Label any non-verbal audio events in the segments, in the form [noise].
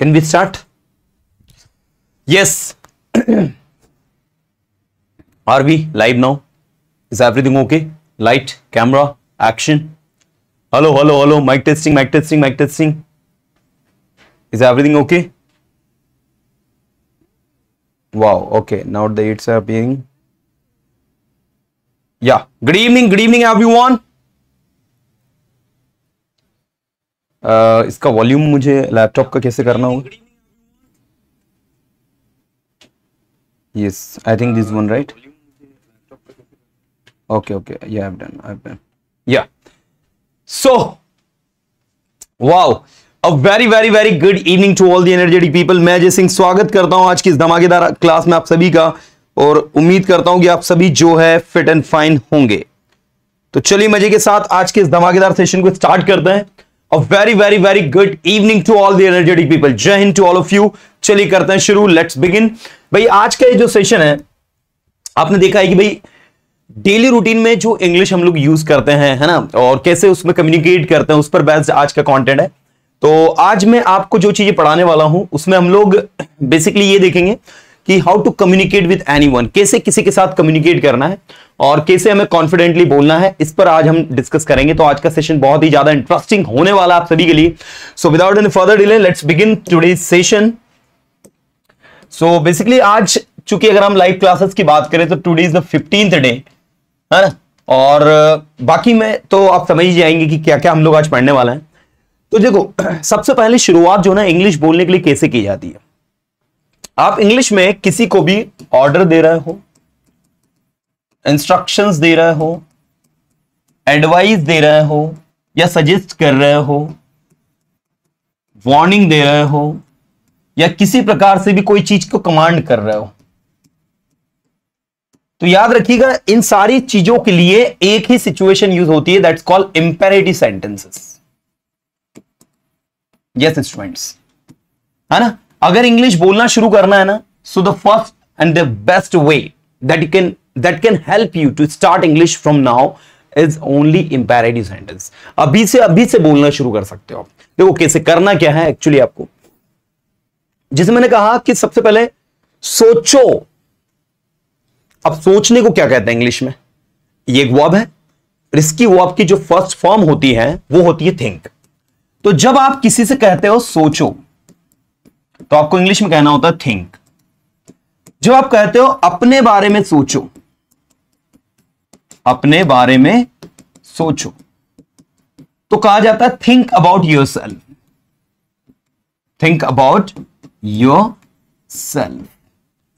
Can we start? Yes. [clears throat] Are we live now? Is everything okay? Light, camera, action. Hello, hello, hello. Mic testing, mic testing, mic testing. Is everything okay? Wow, okay. Now the it's appearing. Yeah. Good evening, good evening, everyone. इसका volume मुझे laptop का कैसे करना होगा yes I think this one right okay okay yeah i've done i've done yeah uh very very very good evening to all the energetic people मैं जय सिंह स्वागत करता हूं आज की इस धमाकेदार क्लास में आप सभी का और उम्मीद करता हूं कि आप सभी जो है फिट एंड फाइन होंगे तो चलिए मजे के साथ आज के इस धमाकेदार सेशन को स्टार्ट करते हैं very very very good evening to all the energetic people Jai Hind to all of you चलिए करते हैं शुरू लेट्स बिगिन भाई आज का ये जो सेशन है आपने देखा है कि भाई डेली रूटीन में जो इंग्लिश हम लोग यूज करते हैं है ना और कैसे उसमें कम्युनिकेट करते हैं उस पर बेस्ट आज का कंटेंट है तो आज मैं आपको जो चीजें पढ़ाने वाला हूं उसमें हम लोग बेसिकली ये देखेंगे कि how to communicate with anyone कैसे किसी के साथ कम्युनिकेट करना है और कैसे हमें कॉन्फिडेंटली बोलना है इस पर आज हम डिस्कस करेंगे तो आज का सेशन बहुत ही ज्यादा इंटरेस्टिंग होने वाला आप सभी के लिए so without any further delay let's begin today session so basically आज चूंकि अगर हम लाइव क्लासेस की बात करें तो today is the fifteenth day है ना और बाकी में तो आप समझ ही जाएंगे कि क्या क्या हम लोग आज पढ़ने वाला है तो देखो [clears throat] सबसे पहले शुरुआत जो ना इंग्लिश बोलने के लिए कैसे की जाती है आप इंग्लिश में किसी को भी ऑर्डर दे रहे हो इंस्ट्रक्शंस दे रहे हो एडवाइस दे रहे हो या सजेस्ट कर रहे हो वार्निंग दे रहे हो या किसी प्रकार से भी कोई चीज को कमांड कर रहे हो तो याद रखिएगा इन सारी चीजों के लिए एक ही सिचुएशन यूज होती है that's called imperative sentences yes students है ना अगर इंग्लिश बोलना शुरू करना है ना so the first and the best way that you can that can help you to start English from now is only imperative sentence अभी से अभी से बोलना शुरू कर सकते हो आप देखो कैसे करना क्या है एक्चुअली आपको जैसे मैंने कहा कि सबसे पहले सोचो अब सोचने को क्या कहते हैं इंग्लिश में ये एक वर्ब है रिस्की इसकी वर्ब की जो फर्स्ट फॉर्म होती है वो होती है थिंक तो जब आप किसी से कहते हो सोचो तो आपको इंग्लिश में कहना होता है थिंक जो आप कहते हो अपने बारे में सोचो अपने बारे में सोचो तो कहा जाता है think about yourself think about yourself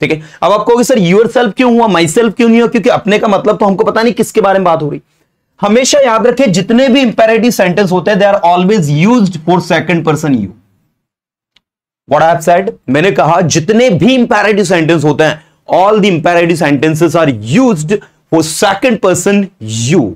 ठीक है अब आप कहोगे सर योर सेल्फ क्यों हुआ माई सेल्फ क्यों नहीं हुआ क्योंकि अपने का मतलब तो हमको पता नहीं किसके बारे में बात हो रही हमेशा याद रखें जितने भी इंपेरेटिव सेंटेंस होते हैं they are always use for second person you what I said मैंने कहा जितने भी इंपेरेटिव सेंटेंस होते हैं all the imperative sentences are used for second person you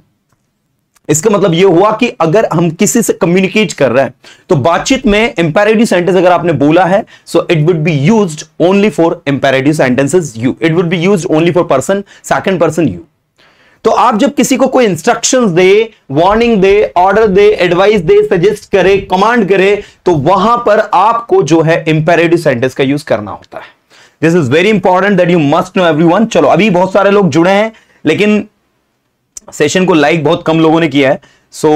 इसका मतलब यह हुआ कि अगर हम किसी से कम्युनिकेट कर रहे हैं तो बातचीत में इंपेरेटिव सेंटेंस अगर आपने बोला है so it would be used only for imperative sentences you it would be used only for person second person you तो आप जब किसी को कोई इंस्ट्रक्शन दे वार्निंग दे ऑर्डर दे एडवाइस दे सजेस्ट करे कमांड करे तो वहां पर आपको जो है इंपेरेटिव सेंटेंस का यूज करना होता है this is very important that you must know every चलो अभी बहुत सारे लोग जुड़े हैं लेकिन सेशन को लाइक बहुत कम लोगों ने किया है so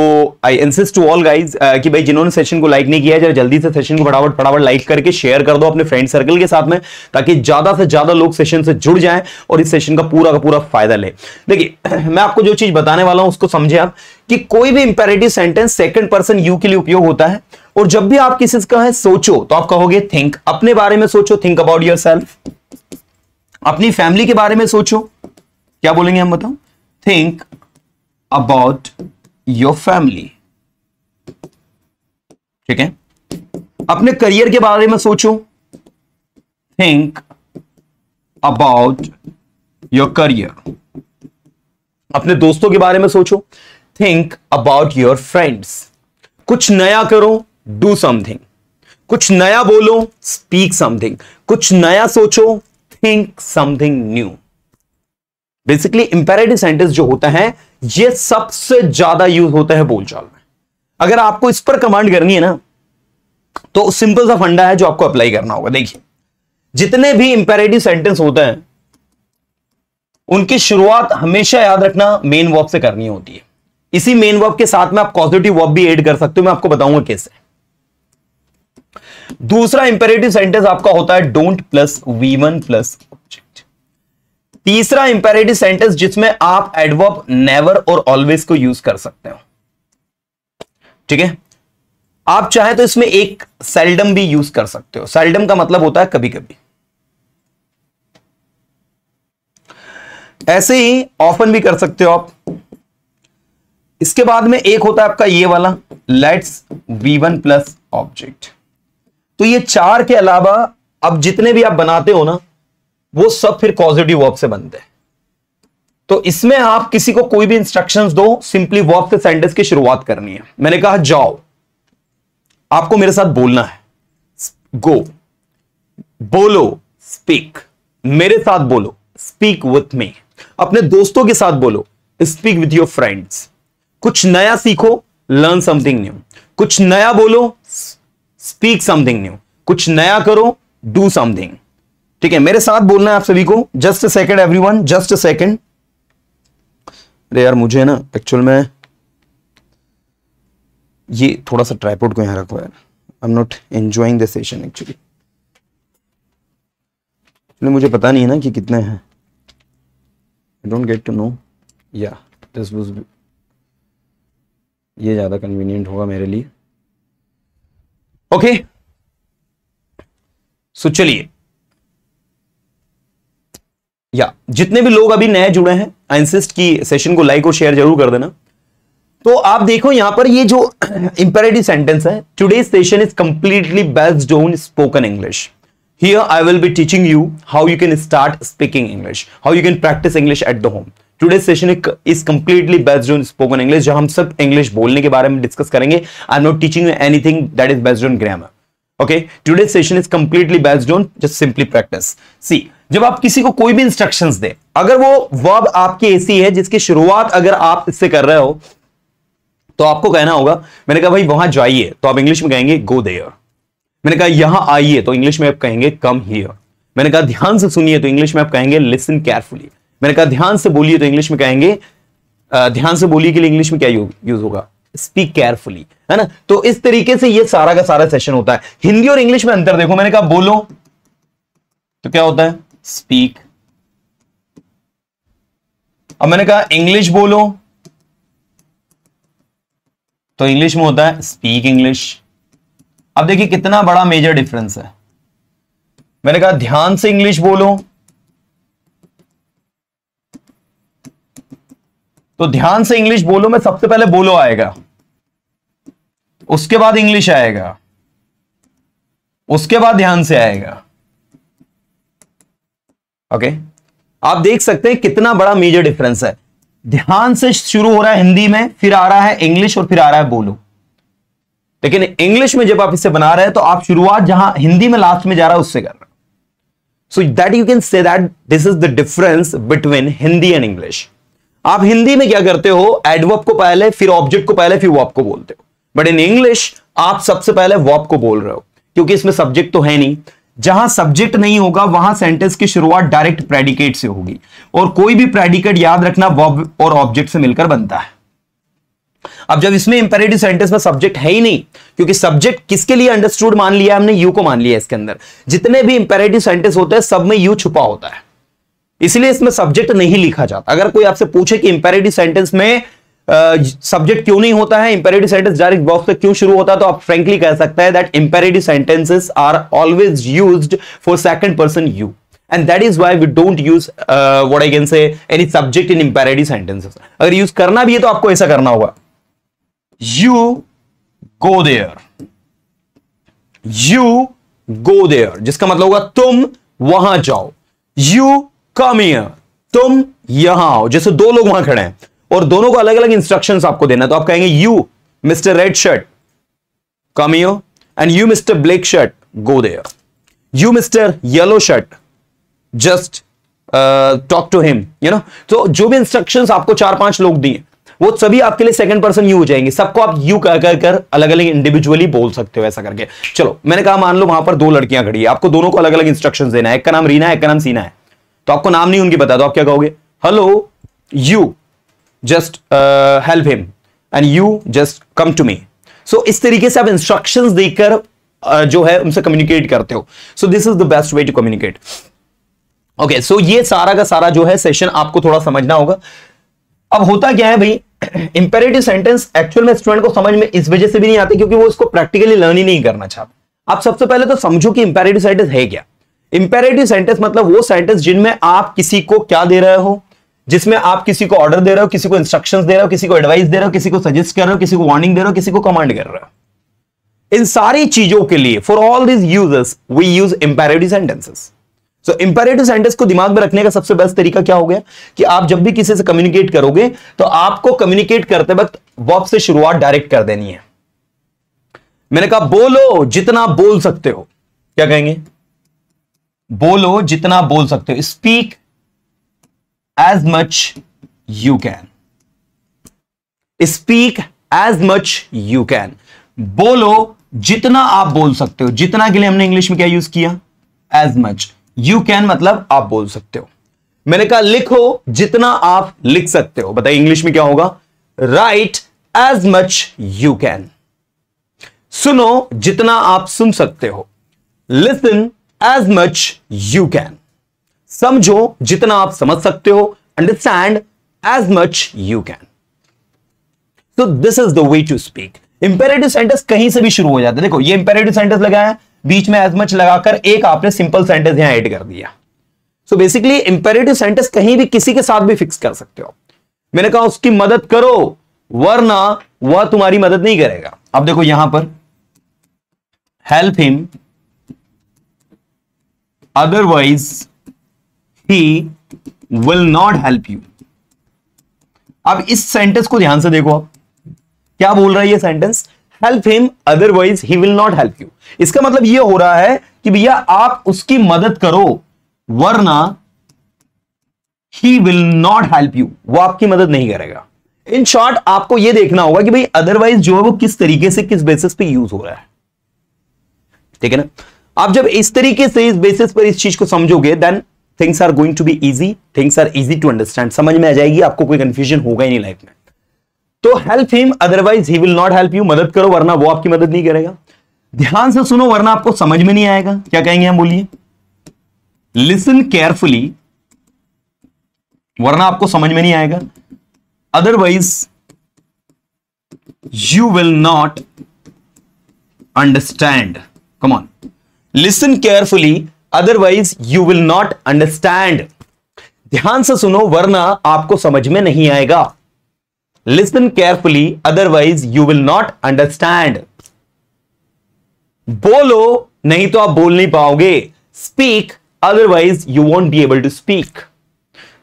I insist to all guys कि भाई जिन्होंने सेशन को लाइक नहीं किया जरा जल्दी से सेशन को फटाफट फटाफट लाइक करके शेयर कर दो अपने फ्रेंड सर्कल के साथ में ताकि ज्यादा से ज्यादा लोग सेशन से जुड़ जाएं और इस सेशन का पूरा का पूरा फायदा ले देखिए [clears throat] मैं आपको जो चीज बताने वाला हूं उसको समझे आप कि कोई भी imperative sentence second person you के लिए उपयोग होता है और जब भी आप किसी का है सोचो तो आप कहोगे थिंक अपने बारे में सोचो थिंक अबाउट योर सेल्फ अपनी फैमिली के बारे में सोचो क्या बोलेंगे हम बताओ थिंक अबाउट योर फैमिली ठीक है अपने करियर के बारे में सोचो थिंक अबाउट योर करियर अपने दोस्तों के बारे में सोचो थिंक अबाउट योर फ्रेंड्स कुछ नया करो डू समथिंग कुछ नया बोलो स्पीक समथिंग कुछ नया सोचो think something new basically imperative sentence जो होता है ये सबसे ज्यादा यूज होता है बोलचाल में अगर आपको इस पर कमांड करनी है ना तो सिंपल सा फंडा है जो आपको अप्लाई करना होगा देखिए जितने भी इंपेरेटिव सेंटेंस होते हैं उनकी शुरुआत हमेशा याद रखना मेन वर्ब से करनी होती है इसी मेन वर्ब के साथ में आप पॉजिटिव वर्ब भी ऐड कर सकते हो मैं आपको बताऊंगा कैसे दूसरा इंपेरेटिव सेंटेंस आपका होता है don't plus V one plus तीसरा इंपेरेटिव सेंटेंस जिसमें आप एडवर्ब नेवर और ऑलवेज को यूज कर सकते हो ठीक है आप चाहे तो इसमें एक सेल्डम भी यूज कर सकते हो सेल्डम का मतलब होता है कभी कभी ऐसे ही ऑफन भी कर सकते हो आप इसके बाद में एक होता है आपका ये वाला let's V one plus object तो ये चार के अलावा अब जितने भी आप बनाते हो ना वो सब फिर कॉजिटिव वर्ब से बनते हैं तो इसमें आप किसी को कोई भी इंस्ट्रक्शंस दो सिंपली वर्ब से सेंटेंस की शुरुआत करनी है मैंने कहा जाओ आपको मेरे साथ बोलना है गो बोलो स्पीक मेरे साथ बोलो स्पीक विथ मी अपने दोस्तों के साथ बोलो स्पीक विथ योर फ्रेंड्स कुछ नया सीखो लर्न समथिंग न्यू कुछ नया बोलो स्पीक समथिंग न्यू कुछ नया करो डू समथिंग ठीक है मेरे साथ बोलना है आप सभी को just a second everyone just a second अरे यार मुझे ना एक्चुअल में ये थोड़ा सा ट्राईपोर्ट को यहां रखो यार I am not enjoying the session actually मुझे पता नहीं है ना कि कितने हैं I don't get to know या दिस वॉज ये ज़्यादा कन्वीनियंट होगा मेरे लिए ओके सो चलिए या जितने भी लोग अभी नए जुड़े हैं आई इंसिस्ट की सेशन को लाइक और शेयर जरूर कर देना तो आप देखो यहां पर ये जो इंपेरेटिव [clears throat] सेंटेंस है today session is completely based on spoken English here I will be teaching you how you can start speaking English how you can practice English at the home today session is completely based on spoken English जहां हम सब English बोलने के बारे में discuss करेंगे I am not teaching you anything that is based on grammar okay today session is completely based on just simply practice see जब आप किसी को कोई भी इंस्ट्रक्शन दे अगर वो वर्ब आपकी ऐसी है जिसकी शुरुआत अगर आप इससे कर रहे हो तो आपको कहना होगा मैंने कहा भाई वहां जाइए तो आप इंग्लिश में कहेंगे गो देयर मैंने कहा यहां आइए तो इंग्लिश में आप कहेंगे कम हियर मैंने कहा ध्यान से सुनिए तो इंग्लिश में आप कहेंगे लिसन केयरफुली मैंने कहा ध्यान से बोलिए तो इंग्लिश में कहेंगे ध्यान से बोलिए के लिए इंग्लिश में क्या यूज होगा स्पीक केयरफुली है ना तो इस तरीके से ये सारा का सारा सेशन होता है हिंदी और इंग्लिश में अंतर देखो मैंने कहा बोलो तो क्या होता है स्पीक अब मैंने कहा इंग्लिश बोलो तो इंग्लिश में होता है स्पीक इंग्लिश अब देखिए कितना बड़ा मेजर डिफरेंस है मैंने कहा ध्यान से इंग्लिश बोलो तो ध्यान से इंग्लिश बोलो में सबसे पहले बोलो आएगा उसके बाद इंग्लिश आएगा उसके बाद ध्यान से आएगा ओके आप देख सकते हैं कितना बड़ा मेजर डिफरेंस है ध्यान से शुरू हो रहा है हिंदी में फिर आ रहा है इंग्लिश और फिर आ रहा है बोलो लेकिन इंग्लिश में जब आप इसे बना रहे हैं तो आप शुरुआत जहां हिंदी में लास्ट में जा रहा है उससे कर रहे so that you can say that this is the difference between Hindi and English आप हिंदी में क्या करते हो एडवर्ब को पहले फिर ऑब्जेक्ट को पहले फिर वॉप को बोलते हो बट इन इंग्लिश आप सबसे पहले वॉप को बोल रहे हो क्योंकि इसमें सब्जेक्ट तो है नहीं जहां सब्जेक्ट नहीं होगा वहां सेंटेंस की शुरुआत डायरेक्ट प्रेडिकेट से होगी और कोई भी प्रेडिकेट याद रखना वर्ब और ऑब्जेक्ट से मिलकर बनता है अब जब इसमें इंपेरेटिव सेंटेंस में सब्जेक्ट है ही नहीं क्योंकि सब्जेक्ट किसके लिए अंडरस्टूड मान लिया हमने यू को मान लिया इसके अंदर जितने भी इंपेरेटिव सेंटेंस होते हैं सब में यू छुपा होता है इसलिए इसमें सब्जेक्ट नहीं लिखा जाता अगर कोई आपसे पूछे कि इंपेरेटिव सेंटेंस में सब्जेक्ट क्यों नहीं होता है इंपेरेटिव सेंटेंस डायरेक्ट बॉक्स से क्यों शुरू होता है तो आप फ्रेंकली कह सकते हैं that imperative sentences are always used for second person you and that is why we don't use what I can say any subject in imperative sentences अगर यूज करना भी है तो आपको ऐसा करना होगा you go there you go there जिसका मतलब होगा तुम वहां जाओ यू कम ईयर तुम यहां आओ जैसे दो लोग वहां खड़े हैं और दोनों को अलग अलग इंस्ट्रक्शंस आपको देना तो आप कहेंगे you mister red shirt come and you mister black shirt go there you mister yellow shirt just talk to him you know तो जो भी इंस्ट्रक्शन आपको चार पांच लोग दिए वो सभी आपके लिए सेकंड पर्सन यू हो जाएंगे सबको आप यू कर कर कर अलग अलग इंडिविजुअली बोल सकते हो ऐसा करके चलो मैंने कहा मान लो वहां पर दो लड़कियां खड़ी है आपको दोनों को अलग अलग इंस्ट्रक्शंस देना है एक का नाम रीना है एक का नाम सीना है तो आपको नाम नहीं उनकी बता दो आप क्या कहोगे hello you just uh, help him and you just come to me so इस तरीके से आप instructions देकर uh, जो है उनसे communicate करते हो so this is the best way to communicate okay okay, so so ये सारा का सारा जो है सेशन आपको थोड़ा समझना होगा अब होता क्या है भाई इंपेरेटिव सेंटेंस एक्चुअल में स्टूडेंट को समझ में इस वजह से भी नहीं आते क्योंकि वो इसको प्रैक्टिकली लर्न ही नहीं करना चाहते आप सबसे पहले तो समझो कि इंपेरेटिव सेंटेंस है क्या इंपेरेटिव सेंटेंस मतलब वो सेंटेंस जिनमें आप किसी को क्या दे रहे हो जिसमें आप किसी को ऑर्डर दे रहे हो किसी को इंस्ट्रक्शन दे रहे हो किसी को एडवाइस दे रहे हो किसी को सजेस्ट कर रहे हो किसी को वार्निंग दे रहे हो किसी को कमांड कर रहे हो इन सारी चीजों के लिए for all this users we use imperative sentences so imperative sentence को दिमाग में रखने का सबसे बेस्ट तरीका क्या हो गया कि आप जब भी किसी से कम्युनिकेट करोगे तो आपको कम्युनिकेट करते वक्त वॉप से शुरुआत डायरेक्ट कर देनी है मैंने कहा बोलो जितना बोल सकते हो क्या कहेंगे बोलो जितना बोल सकते हो speak as much you can speak as much you can बोलो जितना आप बोल सकते हो जितना के लिए हमने इंग्लिश में क्या यूज किया एज मच यू कैन मतलब आप बोल सकते हो मैंने कहा लिखो जितना आप लिख सकते हो बताइए इंग्लिश में क्या होगा right as much you can सुनो जितना आप सुन सकते हो listen as much you can समझो जितना आप समझ सकते हो understand as much you can so this is the way to speak imperative sentence कहीं से भी शुरू हो जाता है देखो ये इंपेरेटिव सेंटेंस लगाया बीच में एज मच लगाकर एक आपने सिंपल सेंटेंस यहां एड कर दिया सो बेसिकली इंपेरेटिव सेंटेंस कहीं भी किसी के साथ भी फिक्स कर सकते हो मैंने कहा उसकी मदद करो वरना वह तुम्हारी मदद नहीं करेगा अब देखो यहां पर help him otherwise he will not help you अब इस सेंटेंस को ध्यान से देखो आप क्या बोल रहा है ये sentence help him otherwise he will not help you इसका मतलब ये हो रहा है कि भैया आप उसकी मदद करो वरना he will not help you वो आपकी मदद नहीं करेगा इन शॉर्ट आपको यह देखना होगा कि भाई अदरवाइज जो है वो किस तरीके से किस बेसिस पे यूज हो रहा है ठीक है ना आप जब इस तरीके से इस बेसिस पर इस चीज को समझोगे then things are going to be easy things are easy to understand समझ में आ जाएगी आपको कोई कंफ्यूजन होगा ही नहीं लाइफ में तो help him otherwise he will not help you मदद करो वरना वो आपकी मदद नहीं करेगा ध्यान से सुनो वरना आपको समझ में नहीं आएगा क्या कहेंगे हम बोलिए लिसन केयरफुली वरना आपको समझ में नहीं आएगा otherwise you will not understand come on listen carefully otherwise you will not understand ध्यान से सुनो वरना आपको समझ में नहीं आएगा listen carefully otherwise you will not understand बोलो नहीं तो आप बोल नहीं पाओगे speak otherwise you won't be able to speak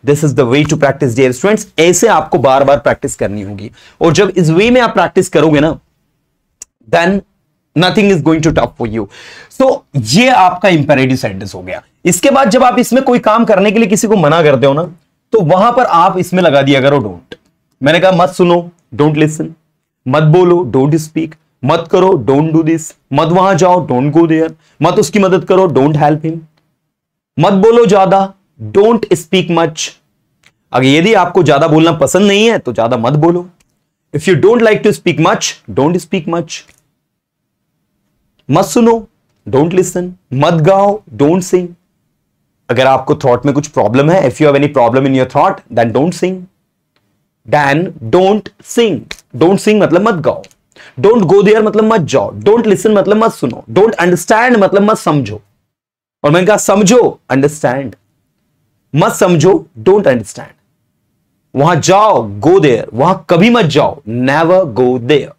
this is the way to practice dear students ऐसे आपको बार बार प्रैक्टिस करनी होगी और जब इस वे में आप प्रैक्टिस करोगे ना then nothing is going to top for you so ये आपका इंपेरेटिव सेंटेंस हो गया इसके बाद जब आप इसमें कोई काम करने के लिए किसी को मना करते हो ना तो वहां पर आप इसमें लगा दिया करो डोंट मैंने कहा मत सुनो डोंट लिसन मत बोलो डोंट स्पीक मत करो डोंट डू दिस मत वहां जाओ डोंट गो देयर मत उसकी मदद करो डोंट हेल्प हिम मत बोलो ज्यादा डोंट स्पीक मच अगर यदि आपको ज्यादा बोलना पसंद नहीं है तो ज्यादा मत बोलो if you don't like to speak much don't speak much मत सुनो डोंट लिसन मत गाओ डोंट सिंग अगर आपको थॉट में कुछ प्रॉब्लम है if you have any problem in your thought then don't sing then don't sing don't sing मतलब मत गाओ डोंट गो देयर मतलब मत जाओ डोंट लिसन मतलब मत सुनो डोंट अंडरस्टैंड मतलब मत समझो और मैंने कहा समझो अंडरस्टैंड मत समझो डोंट अंडरस्टैंड वहां जाओ गो देयर वहां कभी मत जाओ नेवर गो देयर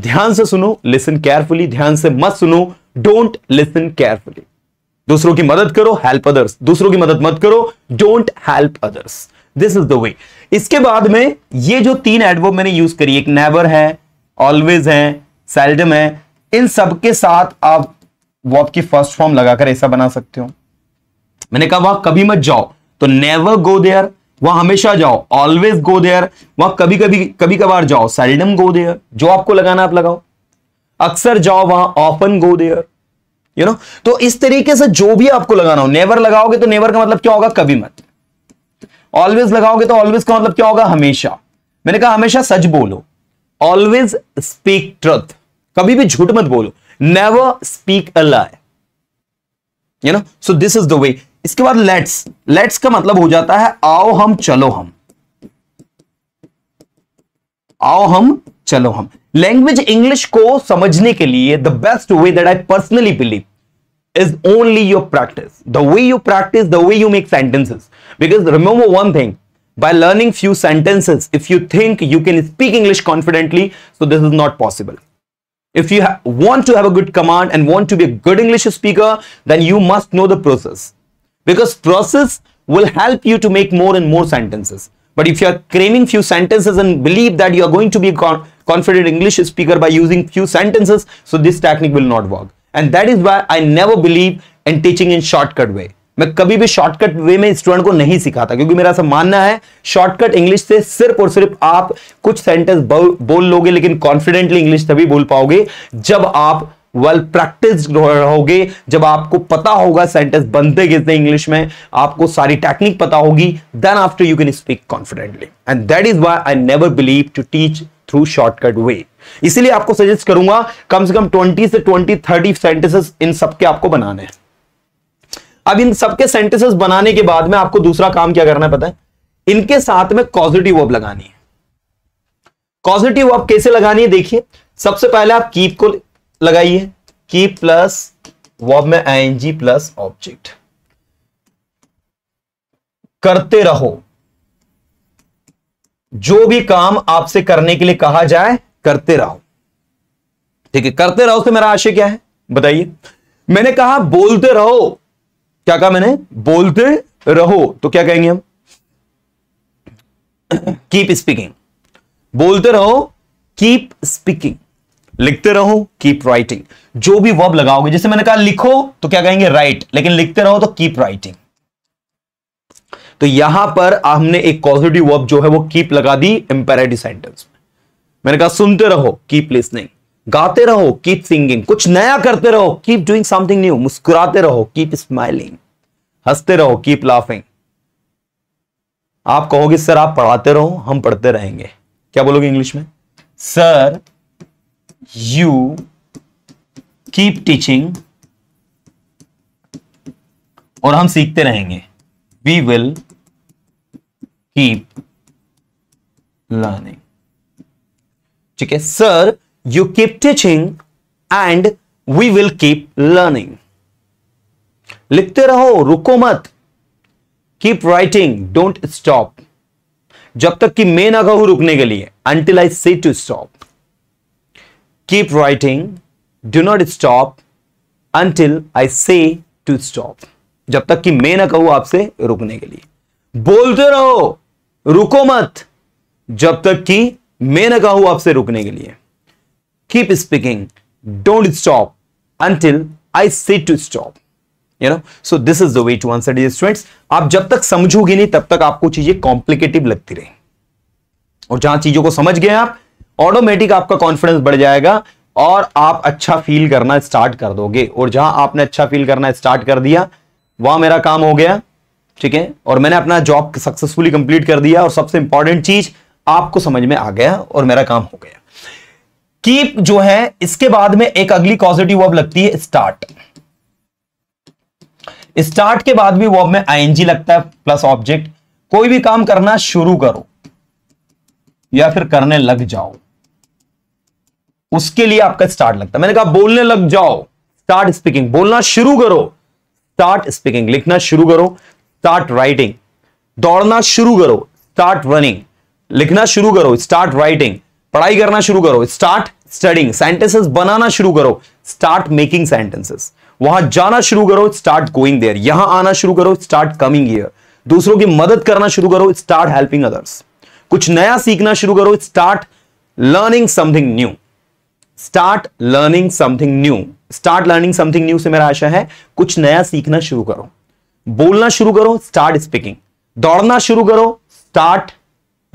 ध्यान से सुनो लिसन केयरफुली ध्यान से मत सुनो डोंट लिसन केयरफुली दूसरों की मदद करो हेल्प अदर्स दूसरों की मदद मत करो don't help others this is the way इसके बाद में ये जो तीन एडवर्ब मैंने यूज करी एक नेवर है ऑलवेज है सेल्डम है इन सब के साथ आप वर्ब की फर्स्ट फॉर्म लगाकर ऐसा बना सकते हो मैंने कहा वहां कभी मत जाओ तो नेवर गो देयर वहां हमेशा जाओ ऑलवेज गो देयर वहां कभी कभी कभी कभार जाओ सेल्डम गो देयर जो आपको लगाना आप लगाओ अक्सर जाओ वहां often go there you know तो इस तरीके से जो भी आपको लगाना हो नेवर लगाओगे तो नेवर का मतलब क्या होगा कभी मत ऑलवेज लगाओगे तो ऑलवेज का मतलब क्या होगा हमेशा मैंने कहा हमेशा सच बोलो ऑलवेज स्पीक ट्रथ कभी भी झूठ मत बोलो never speak a lie you know so this is the way इसके बाद लेट्स लेट्स का मतलब हो जाता है आओ हम चलो हम आओ हम चलो हम लैंग्वेज इंग्लिश को समझने के लिए the best way that I personally believe is only your practice the way you practice the way you make sentences because remember one thing by learning few sentences if you think you can speak English confidently so this is not possible if you ha- want to have a good command and want to be a good english speaker then you must know the process because process will help you to make more and more sentences. But if you are cramming few sentences and believe that you are going to be con confident English speaker by using few sentences, so this technique will not work. And that is why I never believe in teaching in shortcut way. मैं कभी भी shortcut way में student को नहीं सिखाता क्योंकि मेरा ऐसा मानना है शॉर्टकट इंग्लिश से सिर्फ और सिर्फ आप कुछ सेंटेंस बोल लोगे लेकिन कॉन्फिडेंटली इंग्लिश तभी बोल पाओगे जब आप वेल प्रैक्टिस रहोगे जब आपको पता होगा सेंटेंस बनते कैसे इंग्लिश में आपको सारी टेक्निक पता होगी then after you can speak confidently and that is why I never believe to teach through shortcut way इसीलिए आपको सजेस्ट करूंगा कम से कम 20 से 20 30 सेंटेंसेस इन सबके आपको बनाने हैं अब इन सबके सेंटेंसेस बनाने के बाद में आपको दूसरा काम क्या करना है पता है इनके साथ में कॉजिटिव वर्ब लगानी है कॉजिटिव वर्ब कैसे लगानी है देखिए सबसे पहले आप कीप को लगाइए की प्लस वॉब में आई प्लस ऑब्जेक्ट करते रहो जो भी काम आपसे करने के लिए कहा जाए करते रहो ठीक है करते रहो से मेरा आशय क्या है बताइए मैंने कहा बोलते रहो क्या कहा मैंने बोलते रहो तो क्या कहेंगे हम कीप स्पीकिंग बोलते रहो कीप स्पीकिंग लिखते रहो कीप राइटिंग जो भी वर्ब लगाओगे जैसे मैंने कहा लिखो तो क्या कहेंगे राइट लेकिन लिखते रहो तो कीप राइटिंग तो यहां पर हमने एक कॉजिटिव वर्ब जो है वो कीप लगा दी इंपेरेटिव सेंटेंस मैंने कहा सुनते रहो कीप लिसनिंग गाते रहो कीप सिंगिंग कुछ नया करते रहो कीप डूइंग समथिंग न्यू मुस्कुराते रहो कीप स्माइलिंग हंसते रहो कीप लाफिंग आप कहोगे सर आप पढ़ाते रहो हम पढ़ते रहेंगे क्या बोलोगे इंग्लिश में सर you कीप टीचिंग और हम सीखते रहेंगे वी विल कीप लर्निंग ठीक है sir you keep teaching and we will keep learning लिखते रहो रुको मत कीप राइटिंग डोंट स्टॉप जब तक कि मैं ना कहूं रुकने के लिए until I say to stop keep writing do not stop until I say to stop जब तक कि मैं ना कहूं आपसे रुकने के लिए बोलते रहो रुको मत जब तक कि मैं ना कहूं आपसे रुकने के लिए keep speaking don't stop until I say to stop you know so this is the way to answer the students आप जब तक समझोगे नहीं तब तक आपको चीजें कॉम्प्लिकेटिव लगती रहे और जहां चीजों को समझ गए आप ऑटोमेटिक आपका कॉन्फिडेंस बढ़ जाएगा और आप अच्छा फील करना स्टार्ट कर दोगे और जहां आपने अच्छा फील करना स्टार्ट कर दिया वहां मेरा काम हो गया ठीक है और मैंने अपना जॉब सक्सेसफुली कंप्लीट कर दिया और सबसे इंपॉर्टेंट चीज आपको समझ में आ गया और मेरा काम हो गया कीप जो है इसके बाद में एक अगली पॉजिटिव वर्ब लगती है स्टार्ट स्टार्ट के बाद भी वर्ब में आईएनजी लगता है प्लस ऑब्जेक्ट कोई भी काम करना शुरू करो या फिर करने लग जाओ उसके लिए आपका स्टार्ट लगता है मैंने कहा बोलने लग जाओ स्टार्ट स्पीकिंग बोलना शुरू करो स्टार्ट स्पीकिंग लिखना शुरू करो स्टार्ट राइटिंग दौड़ना शुरू करो स्टार्ट रनिंग लिखना शुरू करो स्टार्ट राइटिंग पढ़ाई करना शुरू करो स्टार्ट स्टडिंग सेंटेंसेस बनाना शुरू करो स्टार्ट मेकिंग सेंटेंसेस वहां जाना शुरू करो स्टार्ट गोइंग देयर यहां आना शुरू करो स्टार्ट कमिंग ईयर दूसरों की मदद करना शुरू करो स्टार्ट हेल्पिंग अदर्स कुछ नया सीखना शुरू करो start learning something new start learning something new start learning something new से मेरा आशा है कुछ नया सीखना शुरू करो बोलना शुरू करो स्टार्ट स्पीकिंग दौड़ना शुरू करो start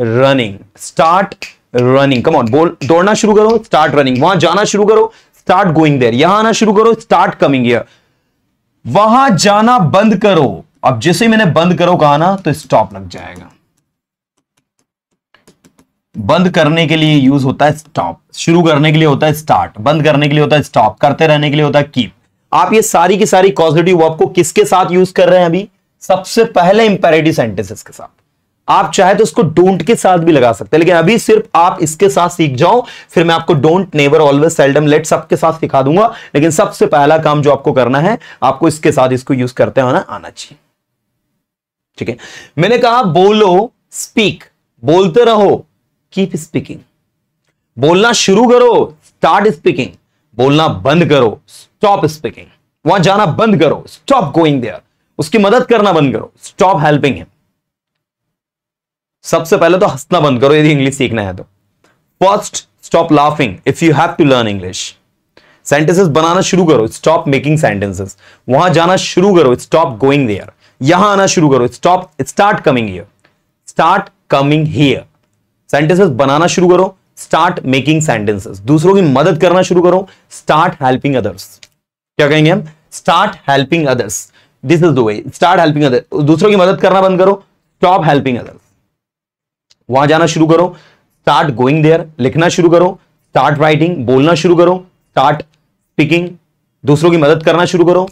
running start running come on बोल दौड़ना शुरू करो स्टार्ट रनिंग वहां जाना शुरू करो स्टार्ट गोइंग देर यहां आना शुरू करो स्टार्ट कमिंग ईयर वहां जाना बंद करो अब जैसे मैंने बंद करो कहा ना तो स्टॉप लग जाएगा बंद करने के लिए यूज होता है स्टॉप शुरू करने के लिए होता है स्टार्ट बंद करने के लिए होता है स्टॉप करते रहने के लिए होता है कीप आप ये सारी की सारी कॉजिटिव वर्ब को किसके साथ यूज कर रहे हैं अभी सबसे पहले इंपेरेटिव सेंटेंसेस के साथ आप चाहे तो इसको डोंट के साथ भी लगा सकते हैं लेकिन अभी सिर्फ आप इसके साथ सीख जाओ फिर मैं आपको don't never always seldom let सबके साथ सिखा दूंगा लेकिन सबसे पहला काम जो आपको करना है आपको इसके साथ इसको यूज करते होना आना चाहिए ठीक है मैंने कहा बोलो स्पीक बोलते रहो कीप स्पीकिंग बोलना शुरू करो स्टार्ट स्पीकिंग बोलना बंद करो स्टॉप स्पीकिंग वहां जाना बंद करो स्टॉप गोइंग देयर उसकी मदद करना बंद करो स्टॉप हेल्पिंग हिम सबसे पहले तो हंसना बंद करो यदि इंग्लिश सीखना है तो first stop laughing if you have to learn English sentences बनाना शुरू करो स्टॉप मेकिंग सेंटेंसेस वहां जाना शुरू करो स्टॉप गोइंग देयर यहां आना शुरू करो stop start coming here start coming here sentences बनाना शुरू करो स्टार्ट मेकिंग सेंटेंसेस दूसरों की मदद करना शुरू करो स्टार्ट हेल्पिंग अदर्स क्या कहेंगे हम start helping others this is the way start helping other दूसरों की मदद करना बंद करो स्टॉप हेल्पिंग अदर्स वहां जाना शुरू करो स्टार्ट गोइंग देयर लिखना शुरू करो स्टार्ट राइटिंग बोलना शुरू करो स्टार्ट स्पीकिंग दूसरों की मदद करना शुरू करो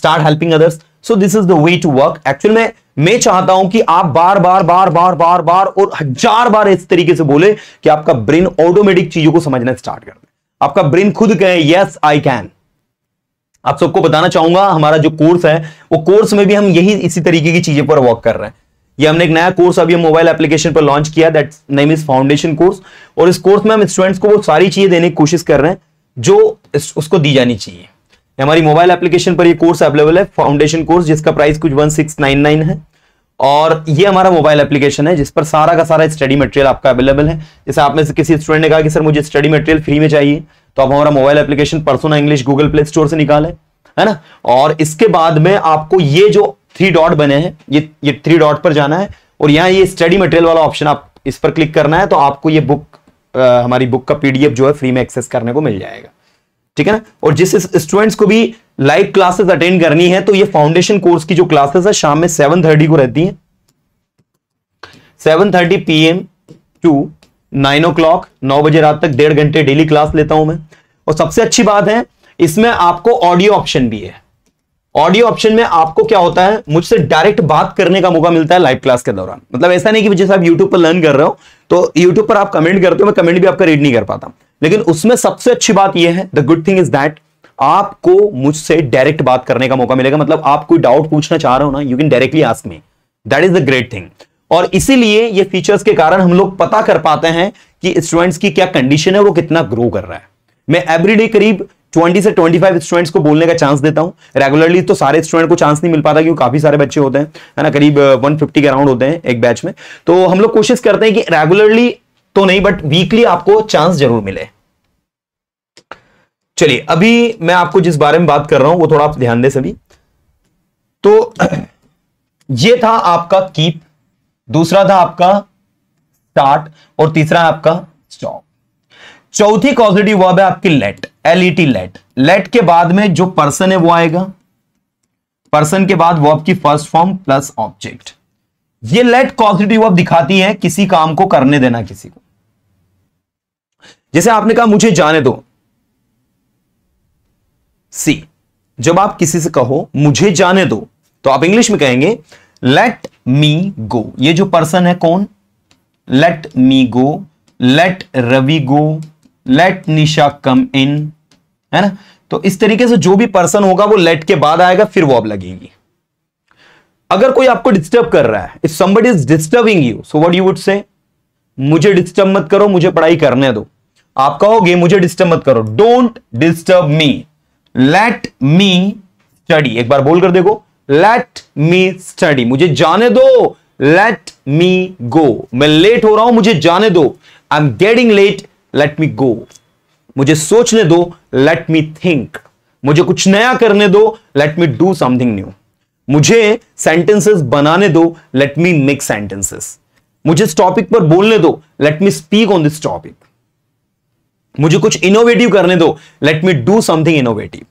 start helping others so this is the way to work actual में मैं चाहता हूं कि आप बार बार बार बार बार बार और हजार बार इस तरीके से बोले कि आपका ब्रेन ऑटोमेटिक चीजों को समझना स्टार्ट कर दे आपका ब्रेन खुद कहे यस आई कैन आप सबको बताना चाहूंगा हमारा जो कोर्स है वो कोर्स में भी हम यही इसी तरीके की चीजें पर वर्क कर रहे हैं ये हमने एक नया कोर्स अभी मोबाइल एप्लीकेशन पर लॉन्च किया that name is foundation course और इस कोर्स में हम स्टूडेंट्स को वो सारी चीजें देने की कोशिश कर रहे हैं जो उसको दी जानी चाहिए हमारी मोबाइल एप्लीकेशन पर ये कोर्स अवेलेबल है फाउंडेशन कोर्स जिसका प्राइस कुछ 1699 है और ये हमारा मोबाइल एप्लीकेशन है जिस पर सारा का सारा स्टडी मटेरियल आपका अवेलेबल है जैसे आप में से किसी स्टूडेंट ने कहा कि सर मुझे स्टडी मटेरियल फ्री में चाहिए तो आप हमारा mobile application Persona English Google Play Store से निकाले है ना और इसके बाद में आपको ये जो थ्री डॉट बने हैं ये ये थ्री डॉट पर जाना है और यहाँ ये स्टडी मटेरियल वाला ऑप्शन आप इस पर क्लिक करना है तो आपको ये बुक आ, हमारी बुक का पीडीएफ जो है फ्री में एक्सेस करने को मिल जाएगा ठीक है ना और जिस स्टूडेंट्स को भी लाइव क्लासेस अटेंड करनी है तो ये फाउंडेशन कोर्स की जो क्लासेस है शाम में सेवन थर्टी को रहती है seven thirty P M to nine o'clock नौ बजे रात तक डेढ़ घंटे डेली क्लास लेता हूं मैं और सबसे अच्छी बात है इसमें आपको ऑडियो ऑप्शन भी है ऑडियो ऑप्शन में आपको क्या होता है मुझसे डायरेक्ट बात करने का मौका मिलता है लाइव क्लास के दौरान मतलब ऐसा नहीं कि जैसे आप यूट्यूब पर लर्न कर रहे हो तो यूट्यूब पर आप कमेंट करते हो मैं कमेंट भी आपका रीड नहीं कर पाता लेकिन उसमें सबसे अच्छी बात यह है the good thing is that आपको मुझसे डायरेक्ट बात करने का मौका मिलेगा मतलब आप कोई डाउट पूछना चाह रहे हो ना you can directly ask me that is the great thing और इसीलिए ये फीचर्स के कारण हम लोग पता कर पाते हैं कि स्टूडेंट्स की क्या कंडीशन है वो कितना ग्रो कर रहा है मैं एवरीडे करीब 20 से 25 स्टूडेंट्स को बोलने का चांस देता हूं रेगुलरली तो सारे स्टूडेंट को चांस नहीं मिल पाता क्योंकि काफी सारे बच्चे होते हैं है ना करीब 150 uh, के अराउंड होते हैं एक बैच में तो हम लोग कोशिश करते हैं कि रेगुलरली तो नहीं बट वीकली आपको चांस जरूर मिले चलिए अभी मैं आपको जिस बारे में बात कर रहा हूं वो थोड़ा आप ध्यान दें सभी तो [clears throat] ये था आपका कीप दूसरा था आपका स्टार्ट और तीसरा आपका स्टॉप चौथी कॉजिटिव वर्ब है आपकी लेट एलईटी लेट लेट के बाद में जो पर्सन है वो आएगा पर्सन के बाद वर्ब की फर्स्ट फॉर्म प्लस ऑब्जेक्ट ये लेट कॉजिटिव वर्ब दिखाती है किसी काम को करने देना किसी को जैसे आपने कहा मुझे जाने दो सी जब आप किसी से कहो मुझे जाने दो तो आप इंग्लिश में कहेंगे लेट मी गो ये जो पर्सन है कौन let me go let Ravi go let Nisha come in है ना तो इस तरीके से जो भी पर्सन होगा वो लेट के बाद आएगा फिर वो अब लगेगी अगर कोई आपको डिस्टर्ब कर रहा है if somebody is disturbing you so what you would say मुझे डिस्टर्ब मत करो मुझे पढ़ाई करने दो आप कहोगे मुझे डिस्टर्ब मत करो don't disturb me let me study एक बार बोल कर देखो लेट मी स्टडी मुझे जाने दो लेट मी गो मैं लेट हो रहा हूं मुझे जाने दो I am getting late let me go मुझे सोचने दो लेट मी थिंक मुझे कुछ नया करने दो let me do something new मुझे सेंटेंसेस बनाने दो लेट मी मेक सेंटेंसेस मुझे इस टॉपिक पर बोलने दो let me speak on this topic मुझे कुछ इनोवेटिव करने दो let me do something innovative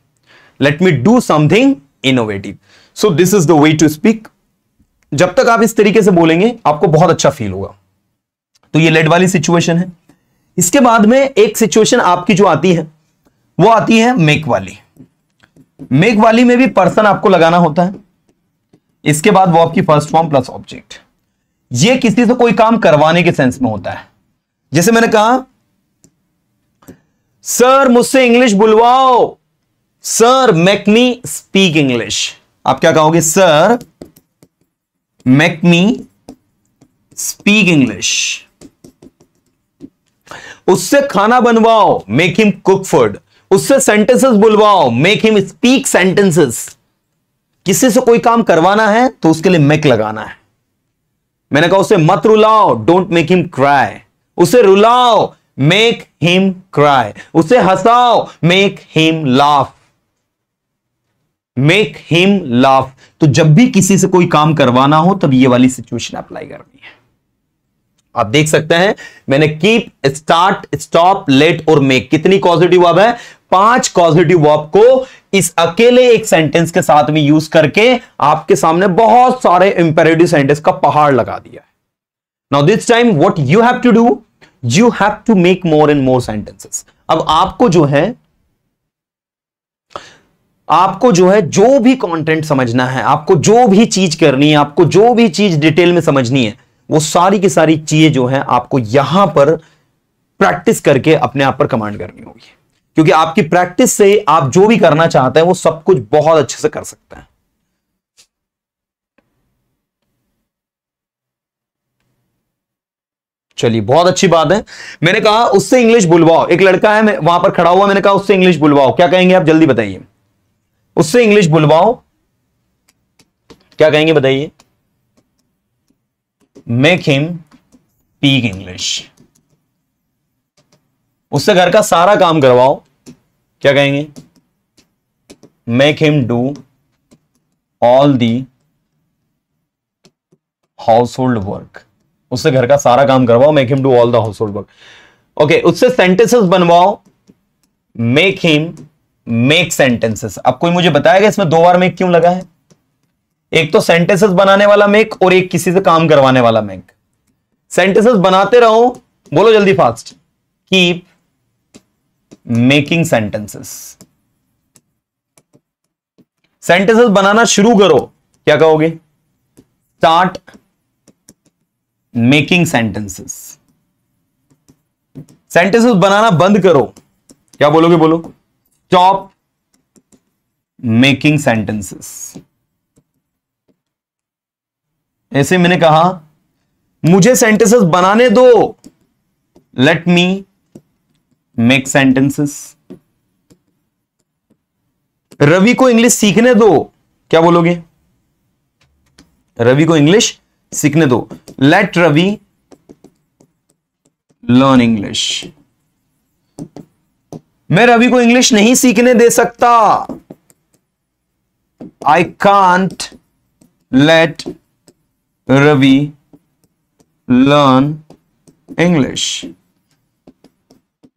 let me do something innovative so this is the way to speak जब तक आप इस तरीके से बोलेंगे आपको बहुत अच्छा फील होगा तो ये लेट वाली सिचुएशन है इसके बाद में एक सिचुएशन आपकी जो आती है वो आती है मेक वाली मेक वाली में भी पर्सन आपको लगाना होता है इसके बाद वो आपकी फर्स्ट फॉर्म प्लस ऑब्जेक्ट ये किसी से कोई काम करवाने के सेंस में होता है जैसे मैंने कहा सर मुझसे इंग्लिश बुलवाओ sir make me speak English आप क्या कहोगे sir make me speak English उससे खाना बनवाओ मेक हिम कुक फूड उससे सेंटेंसेस बुलवाओ मेक हिम स्पीक सेंटेंसेस किसी से कोई काम करवाना है तो उसके लिए मेक लगाना है मैंने कहा उसे मत रुलाओ डोंट मेक हिम क्राई उसे रुलाओ मेक हिम क्राई उसे हंसाओ make him laugh make him laugh तो जब भी किसी से कोई काम करवाना हो तब ये वाली सिचुएशन अप्लाई करनी है आप देख सकते हैं मैंने कीप स्टार्ट स्टॉप लेट और मेक कितनी पॉजिटिव वर्ब है पांच पॉजिटिव वर्ब को इस अकेले एक सेंटेंस के साथ में यूज करके आपके सामने बहुत सारे इंपेरेटिव सेंटेंस का पहाड़ लगा दिया है now this time what you have to do you have to make more and more sentences अब आपको जो है आपको जो है जो भी कंटेंट समझना है आपको जो भी चीज करनी है आपको जो भी चीज डिटेल में समझनी है वो सारी की सारी चीजें जो है आपको यहां पर प्रैक्टिस करके अपने आप पर कमांड करनी होगी क्योंकि आपकी प्रैक्टिस से आप जो भी करना चाहते हैं वो सब कुछ बहुत अच्छे से कर सकते हैं चलिए बहुत अच्छी बात है मैंने कहा उससे इंग्लिश बुलवाओ एक लड़का है वहां पर खड़ा हुआ मैंने कहा उससे इंग्लिश बुलवाओ क्या कहेंगे आप जल्दी बताइए उससे इंग्लिश बुलवाओ क्या कहेंगे बताइए मेक हिम पीक इंग्लिश उससे घर का सारा काम करवाओ क्या कहेंगे make him do all the household work उससे घर का सारा काम करवाओ make him do all the household work okay उससे सेंटेंसेस बनवाओ मेक हिम मेक सेंटेंसेस अब कोई मुझे बताएगा इसमें दो बार मेक क्यों लगा है एक तो सेंटेंसेस बनाने वाला मेक और एक किसी से काम करवाने वाला मेक सेंटेंसेस बनाते रहो बोलो जल्दी fast keep making sentences sentences बनाना शुरू करो क्या कहोगे स्टार्ट मेकिंग सेंटेंसेस सेंटेंसेस बनाना बंद करो क्या बोलोगे बोलो स्टॉप मेकिंग सेंटेंसेस ऐसे मैंने कहा मुझे सेंटेंसेस बनाने दो let me make sentences Ravi को इंग्लिश सीखने दो क्या बोलोगे रवि को इंग्लिश सीखने दो लेट रवि लर्न इंग्लिश मैं रवि को इंग्लिश नहीं सीखने दे सकता I can't let Ravi learn English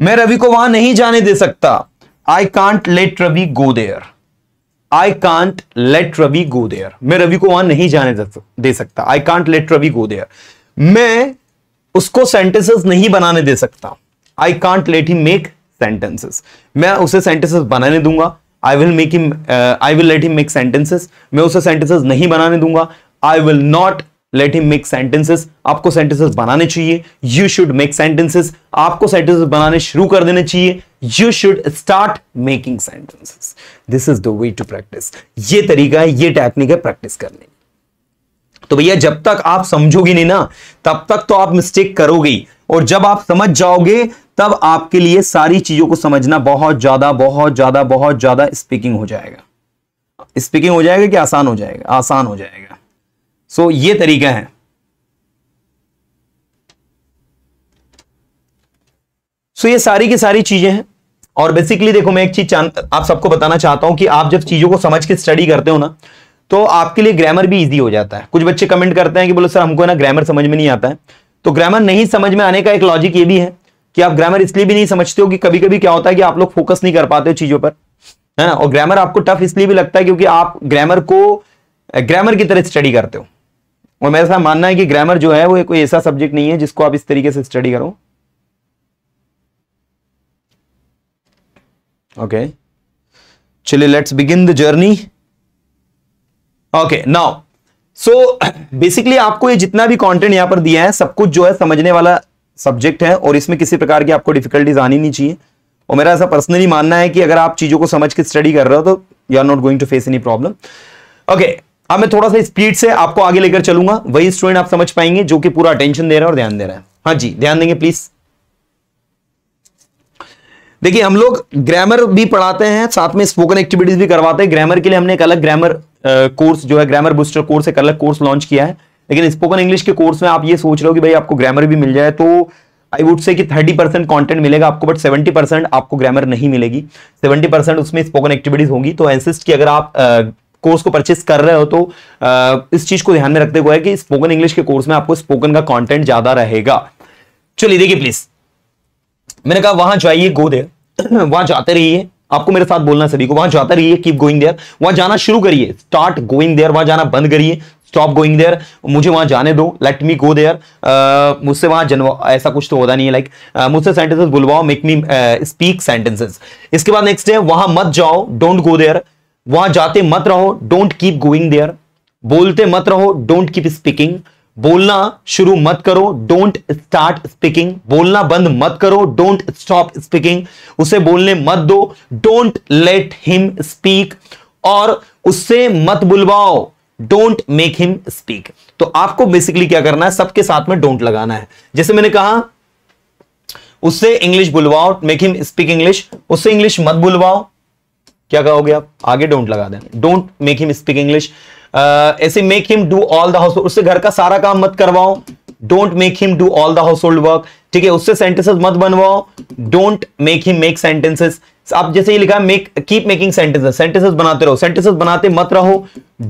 मैं रवि को वहां नहीं जाने दे सकता I can't let Ravi go there I can't let Ravi go there मैं रवि को वहां नहीं जाने दे सकता I can't let Ravi go there मैं उसको सेंटेंसेस नहीं बनाने दे सकता I can't let he make sentences मैं उसे सेंटेंसेस बनाने दूंगा I will make him I will let him make sentences मैं उसे सेंटेंसेस नहीं बनाने दूंगा I will not let him make sentences आपको सेंटेंसेस बनाने चाहिए यू शुड मेक सेंटेंसेस आपको सेंटेंसेस बनाने शुरू कर देने चाहिए you should start making sentences this is the way to practise ये तरीका है ये टेक्निक है प्रैक्टिस करने तो भैया जब तक आप समझोगे नहीं ना तब तक तो आप मिस्टेक करोगे और जब आप समझ जाओगे तब आपके लिए सारी चीजों को समझना बहुत ज्यादा बहुत ज्यादा बहुत ज्यादा स्पीकिंग हो जाएगा स्पीकिंग हो जाएगा कि आसान हो जाएगा आसान हो जाएगा सो so, ये तरीका है सो so, ये सारी की सारी चीजें हैं और बेसिकली देखो मैं एक चीज आप सबको बताना चाहता हूं कि आप जब चीजों को समझ के स्टडी करते हो ना तो आपके लिए ग्रामर भी इजी हो जाता है कुछ बच्चे कमेंट करते हैं कि बोलो सर हमको ना ग्रामर समझ में नहीं आता है तो ग्रामर नहीं समझ में आने का एक लॉजिक ये भी है कि आप ग्रामर इसलिए भी नहीं समझते हो कि कभी कभी क्या होता है कि आप लोग फोकस नहीं कर पाते हो चीजों पर है ना और ग्रामर आपको टफ इसलिए भी लगता है क्योंकि आप ग्रामर को ग्रामर की तरह स्टडी करते हो और मेरा साथ मानना है कि ग्रामर जो है वो कोई ऐसा सब्जेक्ट नहीं है जिसको आप इस तरीके से स्टडी करो Okay. Chile, let's begin the journey. Okay, now. So so, basically [clears throat] आपको ये जितना भी कंटेंट यहां पर दिया है सब कुछ जो है समझने वाला सब्जेक्ट है और इसमें किसी प्रकार की आपको डिफिकल्टीज आनी नहीं चाहिए और मेरा ऐसा पर्सनली मानना है कि अगर आप चीजों को समझ के स्टडी कर रहे हो तो you are not going to face any problem okay अब मैं थोड़ा सा स्पीड से आपको आगे लेकर चलूंगा वही स्टूडेंट आप समझ पाएंगे जो कि पूरा अटेंशन दे रहा है और ध्यान दे रहा है हाँ जी ध्यान देंगे प्लीज़ देखिए हम लोग ग्रामर भी पढ़ाते हैं साथ में स्पोकन एक्टिविटीज भी करवाते हैं ग्रामर के लिए हमने एक अलग ग्रामर कोर्स जो है ग्रामर बूस्टर कोर्स एक अलग कोर्स लॉन्च किया है लेकिन स्पोकन इंग्लिश के कोर्स में आप ये सोच रहे हो कि भाई आपको ग्रामर भी मिल जाए तो आई वुड से कि 30 परसेंट कॉन्टेंट मिलेगा आपको बट 70 परसेंट आपको ग्रामर नहीं मिलेगी 70 परसेंट उसमें स्पोकन एक्टिविटीज होंगी तो एनसिस्ट की अगर आप कोर्स को परचेस कर रहे हो तो आ, इस चीज को ध्यान में रखते हुए कि स्पोकन इंग्लिश के कोर्स में आपको स्पोकन का कॉन्टेंट ज्यादा रहेगा चलिए देखिए प्लीज मैंने कहा वहां जाइए गो देर वहां जाते रहिए आपको मेरे साथ बोलना सभी को वहां जाता रहिए कीप गोइंग देयर वहां जाना शुरू करिए स्टार्ट गोइंग देयर वहां जाना बंद करिए स्टॉप गोइंग देयर मुझे वहां जाने दो लेट मी गो देयर मुझसे वहां जनवा ऐसा कुछ तो होता नहीं है लाइक like, uh, मुझसे सेंटेंसेस बुलवाओ मेक मी स्पीक सेंटेंसेस इसके बाद नेक्स्ट है वहां मत जाओ डोंट गो देयर वहां जाते मत रहो डोंट कीप गोइंग देयर बोलते मत रहो डोंट कीप स्पीकिंग बोलना शुरू मत करो डोंट स्टार्ट स्पीकिंग बोलना बंद मत करो डोंट स्टॉप स्पीकिंग उसे बोलने मत दो डोंट लेट हिम स्पीक और उससे मत बुलवाओ डोंट मेक हिम स्पीक तो आपको बेसिकली क्या करना है सबके साथ में डोंट लगाना है जैसे मैंने कहा उससे इंग्लिश बुलवाओ मेक हिम स्पीक इंग्लिश उससे इंग्लिश मत बुलवाओ क्या कहोगे आप आगे डोंट लगा दें don't make him speak English Uh, ऐसे make him do all the house उससे घर का सारा काम मत करवाओ don't make him do all the household work ठीक है उससे सेंटेंसेस मत बनवाओ don't make him make sentences आप जैसे ये लिखा make keep making sentences sentences बनाते रहो सेंटेंसेस बनाते मत रहो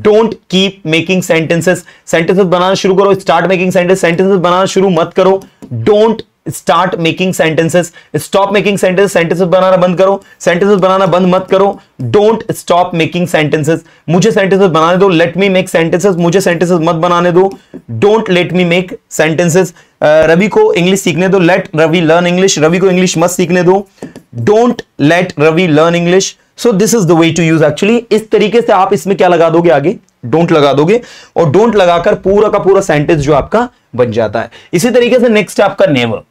don't keep making sentences sentences बनाना शुरू करो स्टार्ट मेकिंग सेंटेंस सेंटेंसेस बनाना शुरू मत करो don't start making sentences stop making sentence sentences बनाना बंद करो सेंटेंसेस बनाना बंद मत करो डोंट स्टॉप मेकिंग सेंटेंसेस मुझे सेंटेंसेस बनाने दो लेट मी मेक सेंटेंसेस मुझे सेंटेंसेस मत बनाने दो don't let me make sentences Ravi को इंग्लिश सीखने दो let Ravi learn English Ravi को इंग्लिश मत सीखने दो don't let Ravi learn English so this is the way to use actually इस तरीके से आप इसमें क्या लगा दोगे आगे डोंट लगा दोगे और डोंट लगाकर पूरा का पूरा सेंटेंस जो आपका बन जाता है इसी तरीके से नेक्स्ट आपका नेवर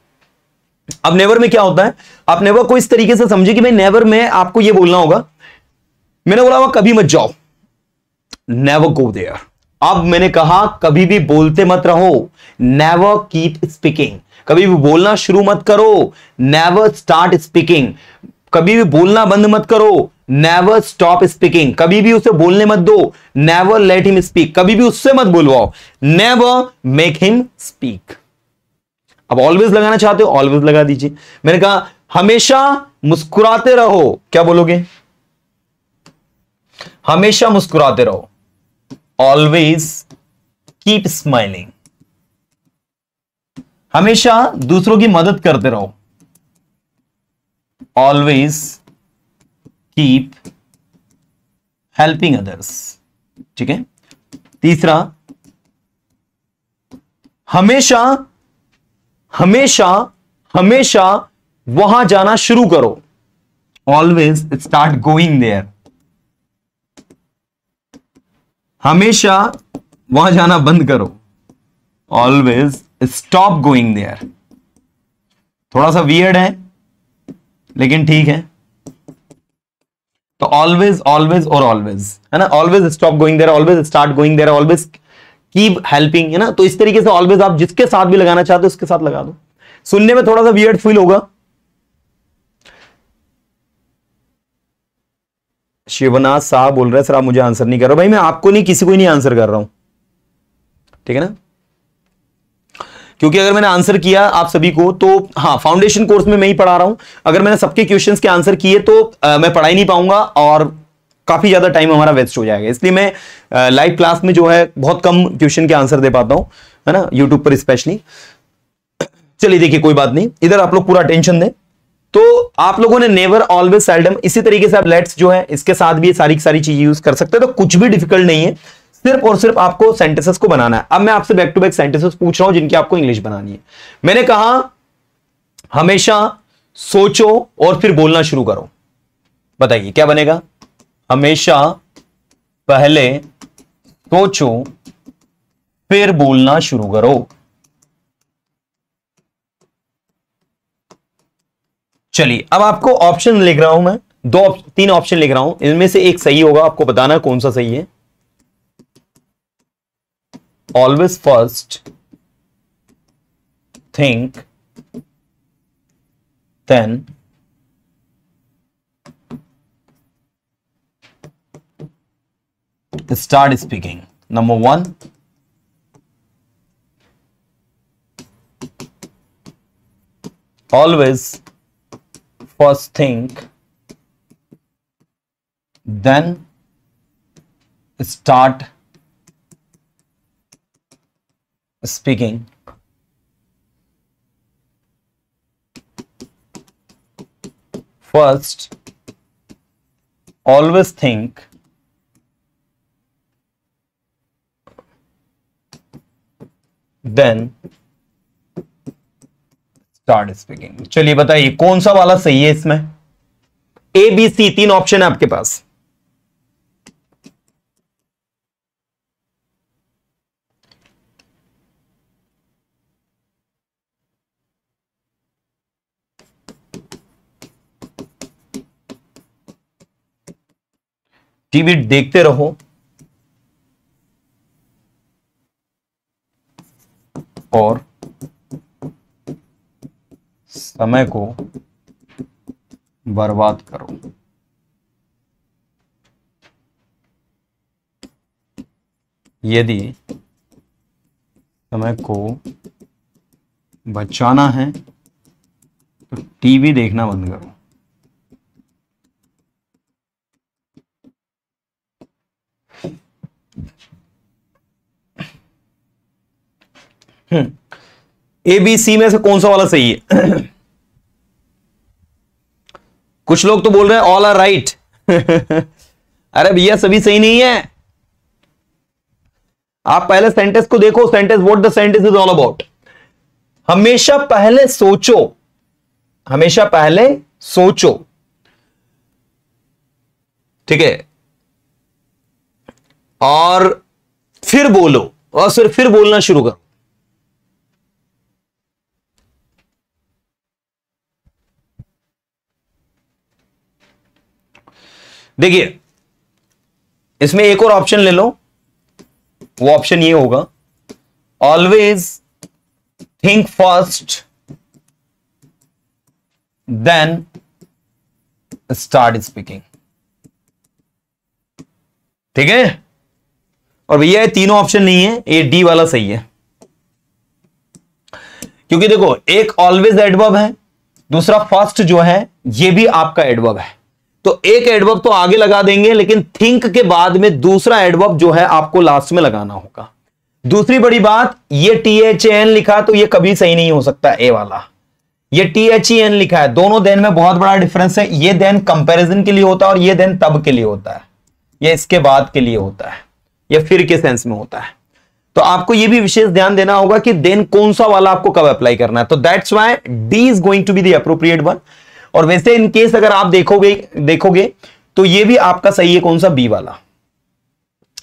अब नेवर में क्या होता है आप नेवर को इस तरीके से समझे कि भाई नेवर में आपको यह बोलना होगा मैंने बोला वहां कभी मत जाओ नेवर गो देयर अब मैंने कहा कभी भी बोलते मत रहो नेवर कीप स्पीकिंग कभी भी बोलना शुरू मत करो नेवर स्टार्ट स्पीकिंग कभी भी बोलना बंद मत करो नेवर स्टॉप स्पीकिंग कभी भी उसे बोलने मत दो नेवर लेट हिम स्पीक कभी भी उससे मत बोलवाओ नेवर मेक हिम स्पीक अब ऑलवेज लगाना चाहते हो ऑलवेज लगा दीजिए मैंने कहा हमेशा मुस्कुराते रहो क्या बोलोगे हमेशा मुस्कुराते रहो ऑलवेज कीप स्माइलिंग हमेशा दूसरों की मदद करते रहो ऑलवेज कीप हेल्पिंग अदर्स ठीक है तीसरा हमेशा हमेशा हमेशा वहां जाना शुरू करो ऑलवेज स्टार्ट गोइंग देयर हमेशा वहां जाना बंद करो ऑलवेज स्टॉप गोइंग देयर थोड़ा सा वियर्ड है लेकिन ठीक है तो ऑलवेज ऑलवेज और ऑलवेज है ना always stop going there always start going there always keep helping है ना तो इस तरीके से ऑलवेज आप जिसके साथ भी लगाना चाहते हो उसके साथ लगा दो सुनने में थोड़ा सा वियर्ड फील होगा शिवनाथ साहब बोल रहे हैं सर आप मुझे आंसर नहीं कर रहे भाई मैं आपको नहीं किसी को ही नहीं आंसर कर रहा हूं ठीक है ना क्योंकि अगर मैंने आंसर किया आप सभी को तो हाँ फाउंडेशन कोर्स में मैं ही पढ़ा रहा हूं अगर मैंने सबके क्वेश्चंस के आंसर किए तो आ, मैं पढ़ा ही नहीं पाऊंगा और काफ़ी ज़्यादा टाइम हमारा वेस्ट हो जाएगा इसलिए मैं लाइव क्लास में जो है बहुत कम क्वेश्चन के आंसर दे पाता हूं है ना यूट्यूब पर स्पेशली चलिए देखिए कोई बात नहीं इधर आप लोग पूरा अटेंशन दें तो आप लोगों ने नेवर ऑलवेज सेल्डम इसी तरीके से आप लेट्स जो है इसके साथ भी सारी की सारी चीजें यूज कर सकते हैं तो कुछ भी डिफिकल्ट नहीं है सिर्फ और सिर्फ आपको सेंटेंसेस को बनाना है अब मैं आपसे बैक टू बैक सेंटेंसेस पूछ रहा हूं जिनकी आपको इंग्लिश बनानी है मैंने कहा हमेशा सोचो और फिर बोलना शुरू करो बताइए क्या बनेगा हमेशा पहले सोचो फिर बोलना शुरू करो चलिए अब आपको ऑप्शन लिख रहा हूं मैं दो तीन ऑप्शन लिख रहा हूं इनमें से एक सही होगा आपको बताना कौन सा सही है always first think then start speaking. Number one. Always first think, then start speaking. First, always think, then start speaking चलिए बताइए कौन सा वाला सही है इसमें ए बी सी तीन ऑप्शन है आपके पास टीवी देखते रहो और समय को बर्बाद करो यदि समय को बचाना है तो टीवी देखना बंद करो ए बी सी में से कौन सा वाला सही है कुछ लोग तो बोल रहे हैं ऑल आर राइट अरे भैया सभी सही नहीं है आप पहले सेंटेंस को देखो sentence what the sentence is all about हमेशा पहले सोचो हमेशा पहले सोचो ठीक है और फिर बोलो और फिर फिर बोलना शुरू करो देखिए इसमें एक और ऑप्शन ले लो वो ऑप्शन ये होगा always think first then start speaking ठीक है और भैया ये तीनों ऑप्शन नहीं है ये डी वाला सही है क्योंकि देखो एक ऑलवेज एडवर्ब है दूसरा फर्स्ट जो है ये भी आपका एडवर्ब है तो एक एडवर्ब तो आगे लगा देंगे लेकिन थिंक के बाद में दूसरा एडवर्ब जो है आपको लास्ट में लगाना होगा दूसरी बड़ी बात ये टी एच एन लिखा तो ये कभी सही नहीं हो सकता ए वाला ये टी एच ई एन लिखा है दोनों देन में बहुत बड़ा डिफरेंस है ये देन कंपैरिजन के लिए होता है और ये देन तब के लिए होता है ये इसके बाद के लिए होता है या फिर के सेंस में होता है तो आपको ये भी विशेष ध्यान देना होगा कि देन कौन सा वाला आपको कब अप्लाई करना है तो that's why D is going to be the appropriate one और वैसे इनकेस अगर आप देखोगे देखोगे तो ये भी आपका सही है कौन सा बी वाला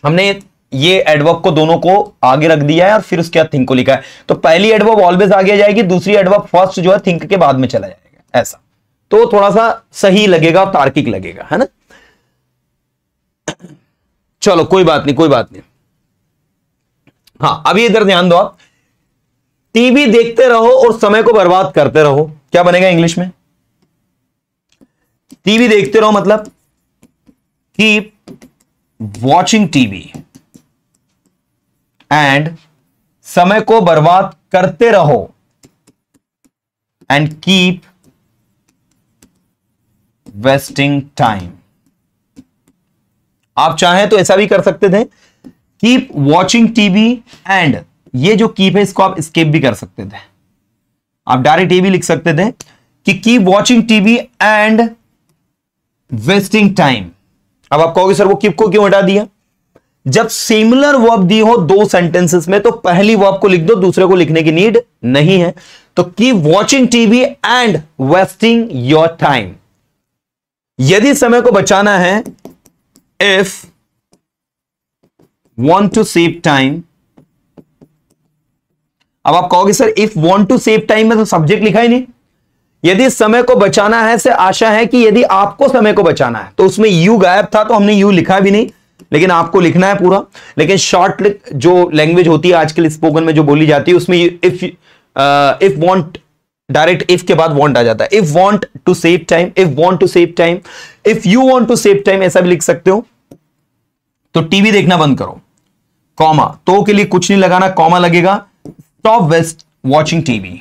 हमने ये एडवर्ब को दोनों को आगे रख दिया है और फिर उसके बाद थिंक को लिखा है तो पहली एडवर्ब ऑलवेज आगे जाएगी दूसरी एडवर्ब फर्स्ट जो है थिंक के बाद में चला जाएगा ऐसा तो थोड़ा सा सही लगेगा और तार्किक लगेगा है ना चलो कोई बात नहीं कोई बात नहीं हाँ अभी इधर ध्यान दो आप टीवी देखते रहो और समय को बर्बाद करते रहो क्या बनेगा इंग्लिश में टीवी देखते रहो मतलब कीप वॉचिंग टीवी एंड समय को बर्बाद करते रहो एंड कीप वेस्टिंग टाइम आप चाहें तो ऐसा भी कर सकते थे कीप वॉचिंग टीवी एंड ये जो कीप है इसको आप स्केप भी कर सकते थे आप डायरेक्ट ये भी लिख सकते थे कि keep watching TV and wasting time अब आप कहोगे सर वो किप को क्यों हटा दिया जब सिमिलर वर्ब दी हो दो सेंटेंसेस में तो पहली वर्ब को लिख दो दूसरे को लिखने की नीड नहीं है तो keep watching TV and wasting your time यदि समय को बचाना है if want to save time अब आप कहोगे sir if want to save time में तो सब्जेक्ट लिखा ही नहीं यदि समय को बचाना है से आशा है कि यदि आपको समय को बचाना है तो उसमें यू गायब था तो हमने यू लिखा भी नहीं लेकिन आपको लिखना है पूरा लेकिन शॉर्ट जो लैंग्वेज होती है आजकल स्पोकन में जो बोली जाती है उसमें if if want direct if के बाद वांट आ जाता है if want to save time if want to save time if you want to save time ऐसा भी लिख सकते हो तो टीवी देखना बंद करो कॉमा तो के लिए कुछ नहीं लगाना कॉमा लगेगा stop waste watching TV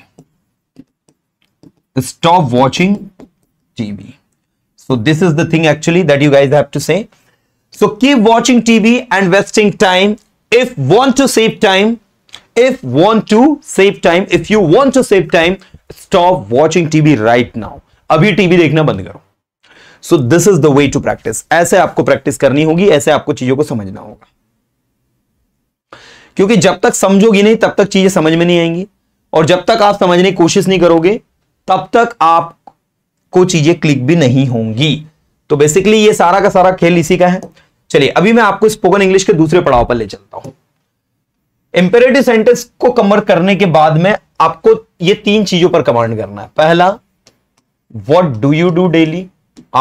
stop watching TV. So this is the thing actually that you guys have to say. So keep watching TV and wasting time. If want to save time, if want to save time, if you want to save time, stop watching TV right now. अभी TV देखना बंद करो so this is the way to practise ऐसे आपको practice करनी होगी ऐसे आपको चीजों को समझना होगा क्योंकि जब तक समझोगी नहीं तब तक चीजें समझ में नहीं आएंगी और जब तक आप समझने की कोशिश नहीं करोगे तब तक आप को चीजें क्लिक भी नहीं होंगी तो बेसिकली ये सारा का सारा खेल इसी का है चलिए अभी मैं आपको स्पोकन इंग्लिश के दूसरे पड़ाव पर ले चलता हूं इंपेरेटिव सेंटेंस को कमर करने के बाद में आपको ये तीन चीजों पर कमांड करना है पहला what do you do daily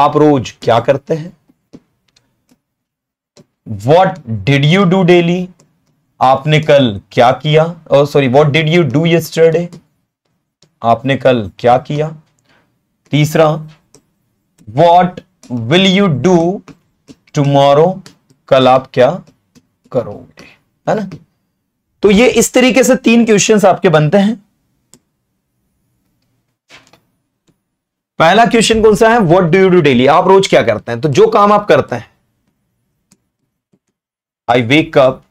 आप रोज क्या करते हैं what did you do daily आपने कल क्या किया और sorry what did you do yesterday आपने कल क्या किया तीसरा what will you do tomorrow कल आप क्या करोगे है ना तो ये इस तरीके से तीन क्वेश्चन आपके बनते हैं पहला क्वेश्चन कौन सा है what do you do daily आप रोज क्या करते हैं तो जो काम आप करते हैं I wake up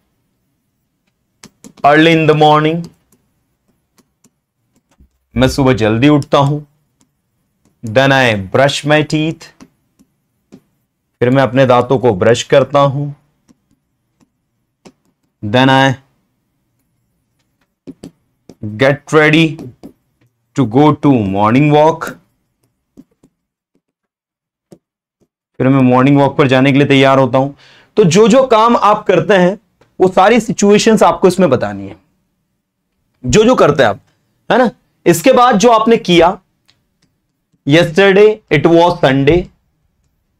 early in the morning मैं सुबह जल्दी उठता हूं then I brush my teeth फिर मैं अपने दांतों को ब्रश करता हूं then I get ready to go to morning walk फिर मैं मॉर्निंग वॉक पर जाने के लिए तैयार होता हूं तो जो जो काम आप करते हैं वो सारी सिचुएशंस आपको इसमें बतानी है जो जो करते हैं आप है ना इसके बाद जो आपने किया यस्टरडे इट वॉज संडे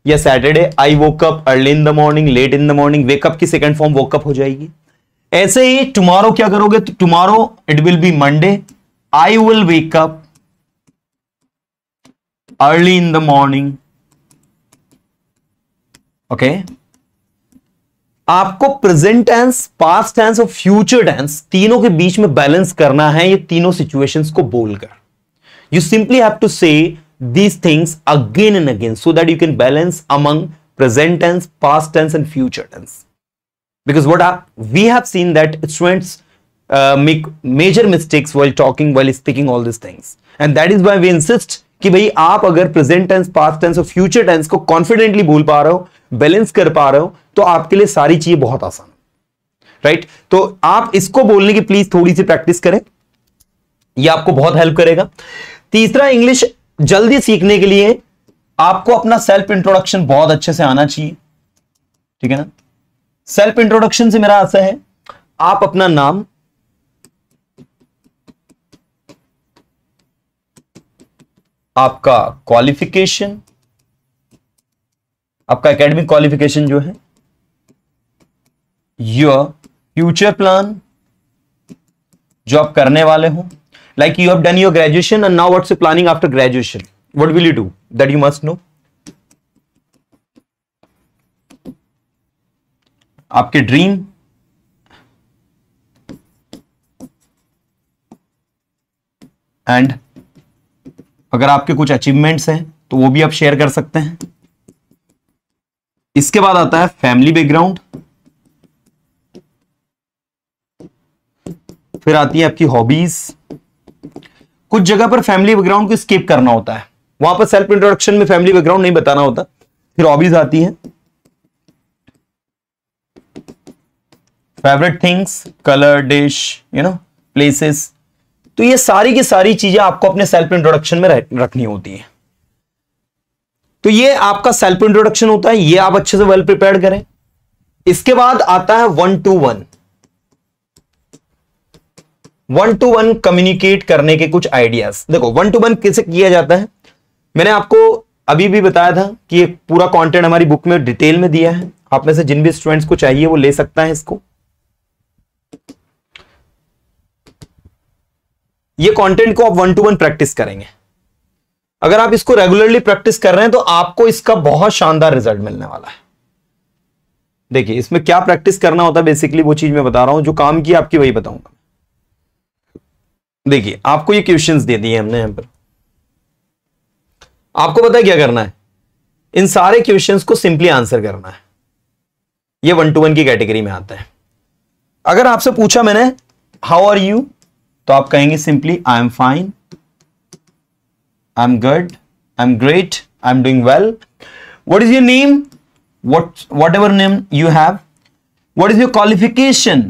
या Saturday I woke up early in the morning late in the morning wake up की सेकेंड फॉर्म वोकअप हो जाएगी ऐसे ही टुमारो क्या करोगे तो tomorrow it will be Monday I will wake up early in the morning okay आपको प्रेजेंट टेंस पास टेंस और फ्यूचर टेंस तीनों के बीच में बैलेंस करना है ये तीनों सिचुएशंस को बोलकर you simply have to say these things again and again so that you can balance among present tense past tense and future tense because what we have seen that students make major mistakes well talking well speaking all this things and that is why we insist कि भाई आप अगर present tense past tense और future tense को confidently बोल पा रहे हो बैलेंस कर पा रहे हो तो आपके लिए सारी चीजें बहुत आसान राइट right? तो आप इसको बोलने की प्लीज थोड़ी सी प्रैक्टिस करें यह आपको बहुत हेल्प करेगा तीसरा इंग्लिश जल्दी सीखने के लिए आपको अपना सेल्फ इंट्रोडक्शन बहुत अच्छे से आना चाहिए ठीक है ना सेल्फ इंट्रोडक्शन से मेरा आशा है आप अपना नाम आपका क्वालिफिकेशन आपका एकेडमिक क्वालिफिकेशन जो है योर फ्यूचर प्लान जो आप करने वाले हो like you have done your graduation and now what's planning after graduation what will you do that you must know आपके ड्रीम एंड अगर आपके कुछ अचीवमेंट्स हैं तो वो भी आप शेयर कर सकते हैं इसके बाद आता है फैमिली बैकग्राउंड फिर आती है आपकी हॉबीज कुछ जगह पर फैमिली बैकग्राउंड को स्किप करना होता है वहां पर सेल्फ इंट्रोडक्शन में फैमिली बैकग्राउंड नहीं बताना होता फिर हॉबीज आती है favourite things colour dish you know places तो ये सारी की सारी चीजें आपको अपने सेल्फ इंट्रोडक्शन में रखनी होती है तो ये आपका सेल्फ इंट्रोडक्शन होता है ये आप अच्छे से वेल प्रिपेयर करें इसके बाद आता है one to one one to one communicate करने के कुछ आइडियाज देखो वन टू वन कैसे किया जाता है मैंने आपको अभी भी बताया था कि ये पूरा कंटेंट हमारी बुक में डिटेल में दिया है आप में से जिन भी स्टूडेंट्स को चाहिए वो ले सकता है इसको ये कंटेंट को आप वन टू वन प्रैक्टिस करेंगे अगर आप इसको रेगुलरली प्रैक्टिस कर रहे हैं तो आपको इसका बहुत शानदार रिजल्ट मिलने वाला है देखिए इसमें क्या प्रैक्टिस करना होता है बेसिकली वो चीज मैं बता रहा हूं जो काम की आपकी वही बताऊंगा देखिए आपको ये क्वेश्चन दे दिए हमने यहां पर आपको पता है क्या करना है इन सारे क्वेश्चन को सिंपली आंसर करना है ये वन टू वन की कैटेगरी में आता है अगर आपसे पूछा मैंने हाउ आर यू तो आप कहेंगे simply I am fine I am good I am great I am doing well what is your name whatever name you have what is your qualification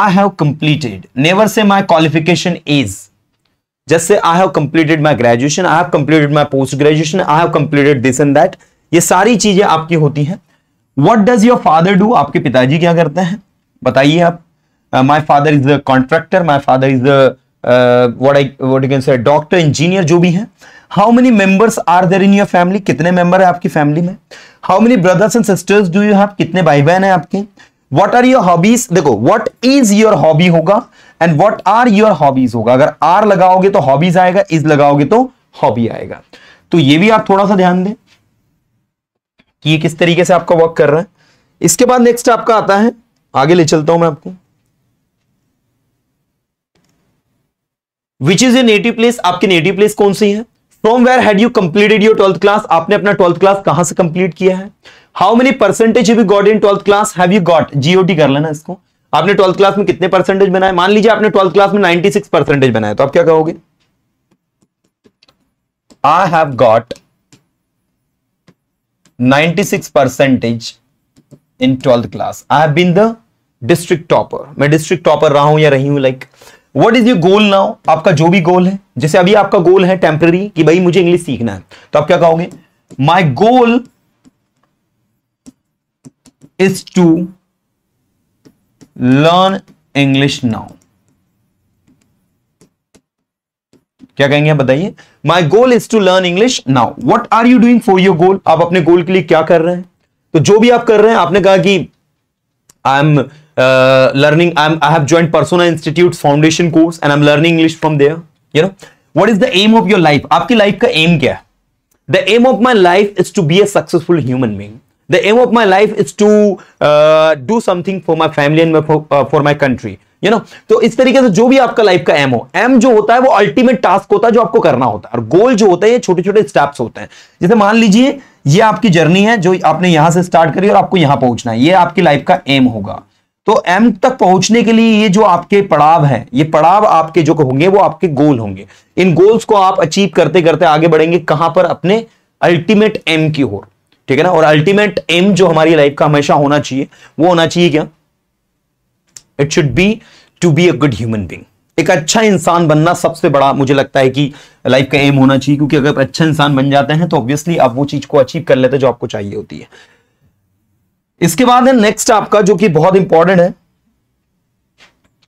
I have completed never say my qualification is जैसे I have completed my graduation I have completed my post graduation I have completed this and that ये सारी चीजें आपकी होती हैं what does your father do आपके पिताजी क्या करते हैं बताइए आप my father is a contractor my father is दिन से डॉक्टर इंजीनियर जो भी है how many members are there in your family कितने मेंबर है आपकी फैमिली में how many brothers and sisters do you have कितने भाई बहन है आपके वट आर योर हॉबीज देखो वट इज योर हॉबी होगा and what are your hobbies होगा अगर आर लगाओगे तो हॉबीज आएगा इज लगाओगे तो हॉबी आएगा तो ये भी आप थोड़ा सा ध्यान दें कि ये किस तरीके से आपका वर्क कर रहा है इसके बाद नेक्स्ट आपका आता है आगे ले चलता हूं मैं आपको which is a native place आपकी नेटिव प्लेस कौन सी है from where had you completed your twelfth class आपने अपना ट्वेल्थ क्लास कहां से कंप्लीट किया है how many percentage you got in twelfth class have you got G O T कर लेना इसको आपने ट्वेल्थ क्लास में कितने परसेंटेज बनाए मान लीजिए आपने ट्वेल्थ क्लास में 96 परसेंटेज बनाए तो आप क्या कहोगे I have got 96 percentage in twelfth class I have been the district topper मैं डिस्ट्रिक्ट टॉपर रहा हूं या रही हूं like like, what is your goal now आपका जो भी गोल है जैसे अभी आपका गोल है टेम्पररी कि भाई मुझे इंग्लिश सीखना है तो आप क्या कहोगे my goal is to learn English now क्या कहेंगे आप बताइए my goal is to learn English now what are you doing for your goal आप अपने गोल के लिए क्या कर रहे हैं तो जो भी आप कर रहे हैं आपने कहा कि I am learning I am I have joined Persona institute foundation course and I am learning English from there you know what is the aim of your life आपकी लाइफ का एम क्या है the aim of my life is to be a successful human being the aim of my life is to uh, do something for my family and my, for, you uh, know तो इस तरीके से जो भी आपका life का M हो M जो होता है वो अल्टीमेट टास्क होता है जो आपको करना होता है और गोल जो होता है ये छोटे छोटे स्टेप्स होते हैं जैसे मान लीजिए ये आपकी जर्नी है जो आपने यहां से स्टार्ट करी और आपको यहां पहुंचना है ये आपकी लाइफ का एम होगा तो एम तक पहुंचने के लिए ये जो आपके पड़ाव हैं ये पड़ाव आपके जो होंगे वो आपके गोल होंगे इन गोल्स को आप अचीव करते करते आगे बढ़ेंगे कहां पर अपने अल्टीमेट एम की ओर ठीक है ना और अल्टीमेट एम जो हमारी लाइफ का हमेशा होना चाहिए वो होना चाहिए क्या it should be to be a good human being एक अच्छा इंसान बनना सबसे बड़ा मुझे लगता है कि लाइफ का एम होना चाहिए क्योंकि अगर अच्छा इंसान बन जाते हैं तो ऑब्वियसली आप वो चीज को अचीव कर लेते हैं जो आपको चाहिए होती है इसके बाद है नेक्स्ट आपका जो कि बहुत इंपॉर्टेंट है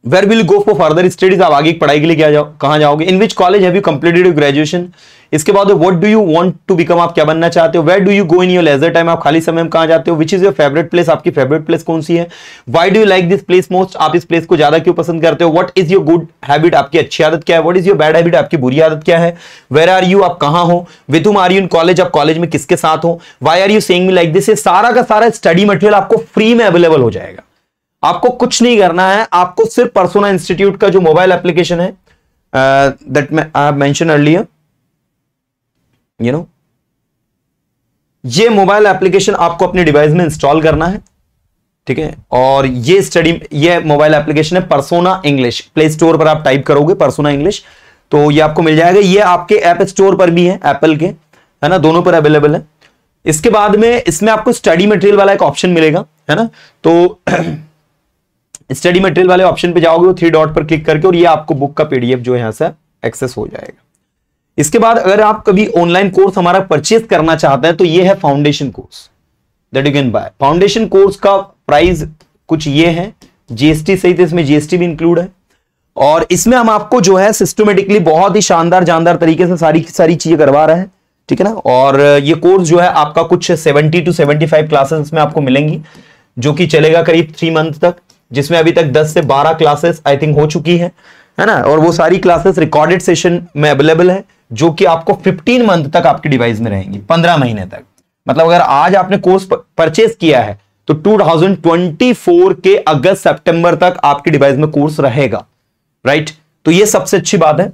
where will go for further studies आप आगे पढ़ाई के लिए क्या जाओ कहाँ जाओगे in which college have you completed you graduation इसके बाद what do you want to become आप क्या बनना चाहते हो where do you go in your leisure time आप खाली समय में कहाँ जाते हो विच इज योर फेवरेट प्लेस आपकी फेवरेट प्लेस कौन सी है why do you like this place most आप इस प्लेस को ज्यादा क्यों पसंद करते हो what is your good habit आपकी अच्छी आदत क्या है what is your bad habit आपकी बुरी आदत क्या है वेर आर यू आप कहाँ हो with whom are you in college आप कॉलेज में किसके साथ हो why are you saying me like this ये सारा का सारा स्टडी मटेरियल आपको फ्री में अवेलेबल हो जाएगा आपको कुछ नहीं करना है आपको सिर्फ परसोना इंस्टीट्यूट का जो मोबाइल एप्लीकेशन है that I mention earlier you know ये मोबाइल एप्लीकेशन आपको अपने डिवाइस में इंस्टॉल करना है ठीक है और ये स्टडी ये मोबाइल एप्लीकेशन है परसोना इंग्लिश प्ले स्टोर पर आप टाइप करोगे परसोना इंग्लिश तो ये आपको मिल जाएगा ये आपके ऐप स्टोर पर भी है एप्पल के है ना दोनों पर अवेलेबल है इसके बाद में इसमें आपको स्टडी मटेरियल वाला एक ऑप्शन मिलेगा है ना तो [clears throat] स्टडी मटेरियल वाले ऑप्शन पे जाओगे थ्री डॉट पर क्लिक करके और ये आपको बुक का पीडीएफ जो यहां से एक्सेस हो जाएगा इसके बाद अगर आप कभी ऑनलाइन कोर्स हमारा परचेज करना चाहते हैं तो ये है foundation course that you can buy foundation course का प्राइस कुछ ये है जीएसटी सहित इसमें जीएसटी भी इंक्लूड है और इसमें हम आपको जो है सिस्टमेटिकली बहुत ही शानदार जानदार तरीके से सारी सारी चीजें करवा रहे हैं ठीक है ना और ये कोर्स जो है आपका कुछ seventy two seventy five classes में आपको मिलेंगी जो कि चलेगा करीब थ्री मंथ तक जिसमें अभी तक 10 से 12 क्लासेस आई थिंक हो चुकी है है ना और वो सारी क्लासेस रिकॉर्डेड सेशन में अवेलेबल है जो कि आपको 15 मंथ तक आपके डिवाइस में रहेंगी 15 महीने तक मतलब अगर आज आपने कोर्स परचेज किया है तो 2024 के अगस्त सितंबर तक आपके डिवाइस में कोर्स रहेगा राइट तो ये सबसे अच्छी बात है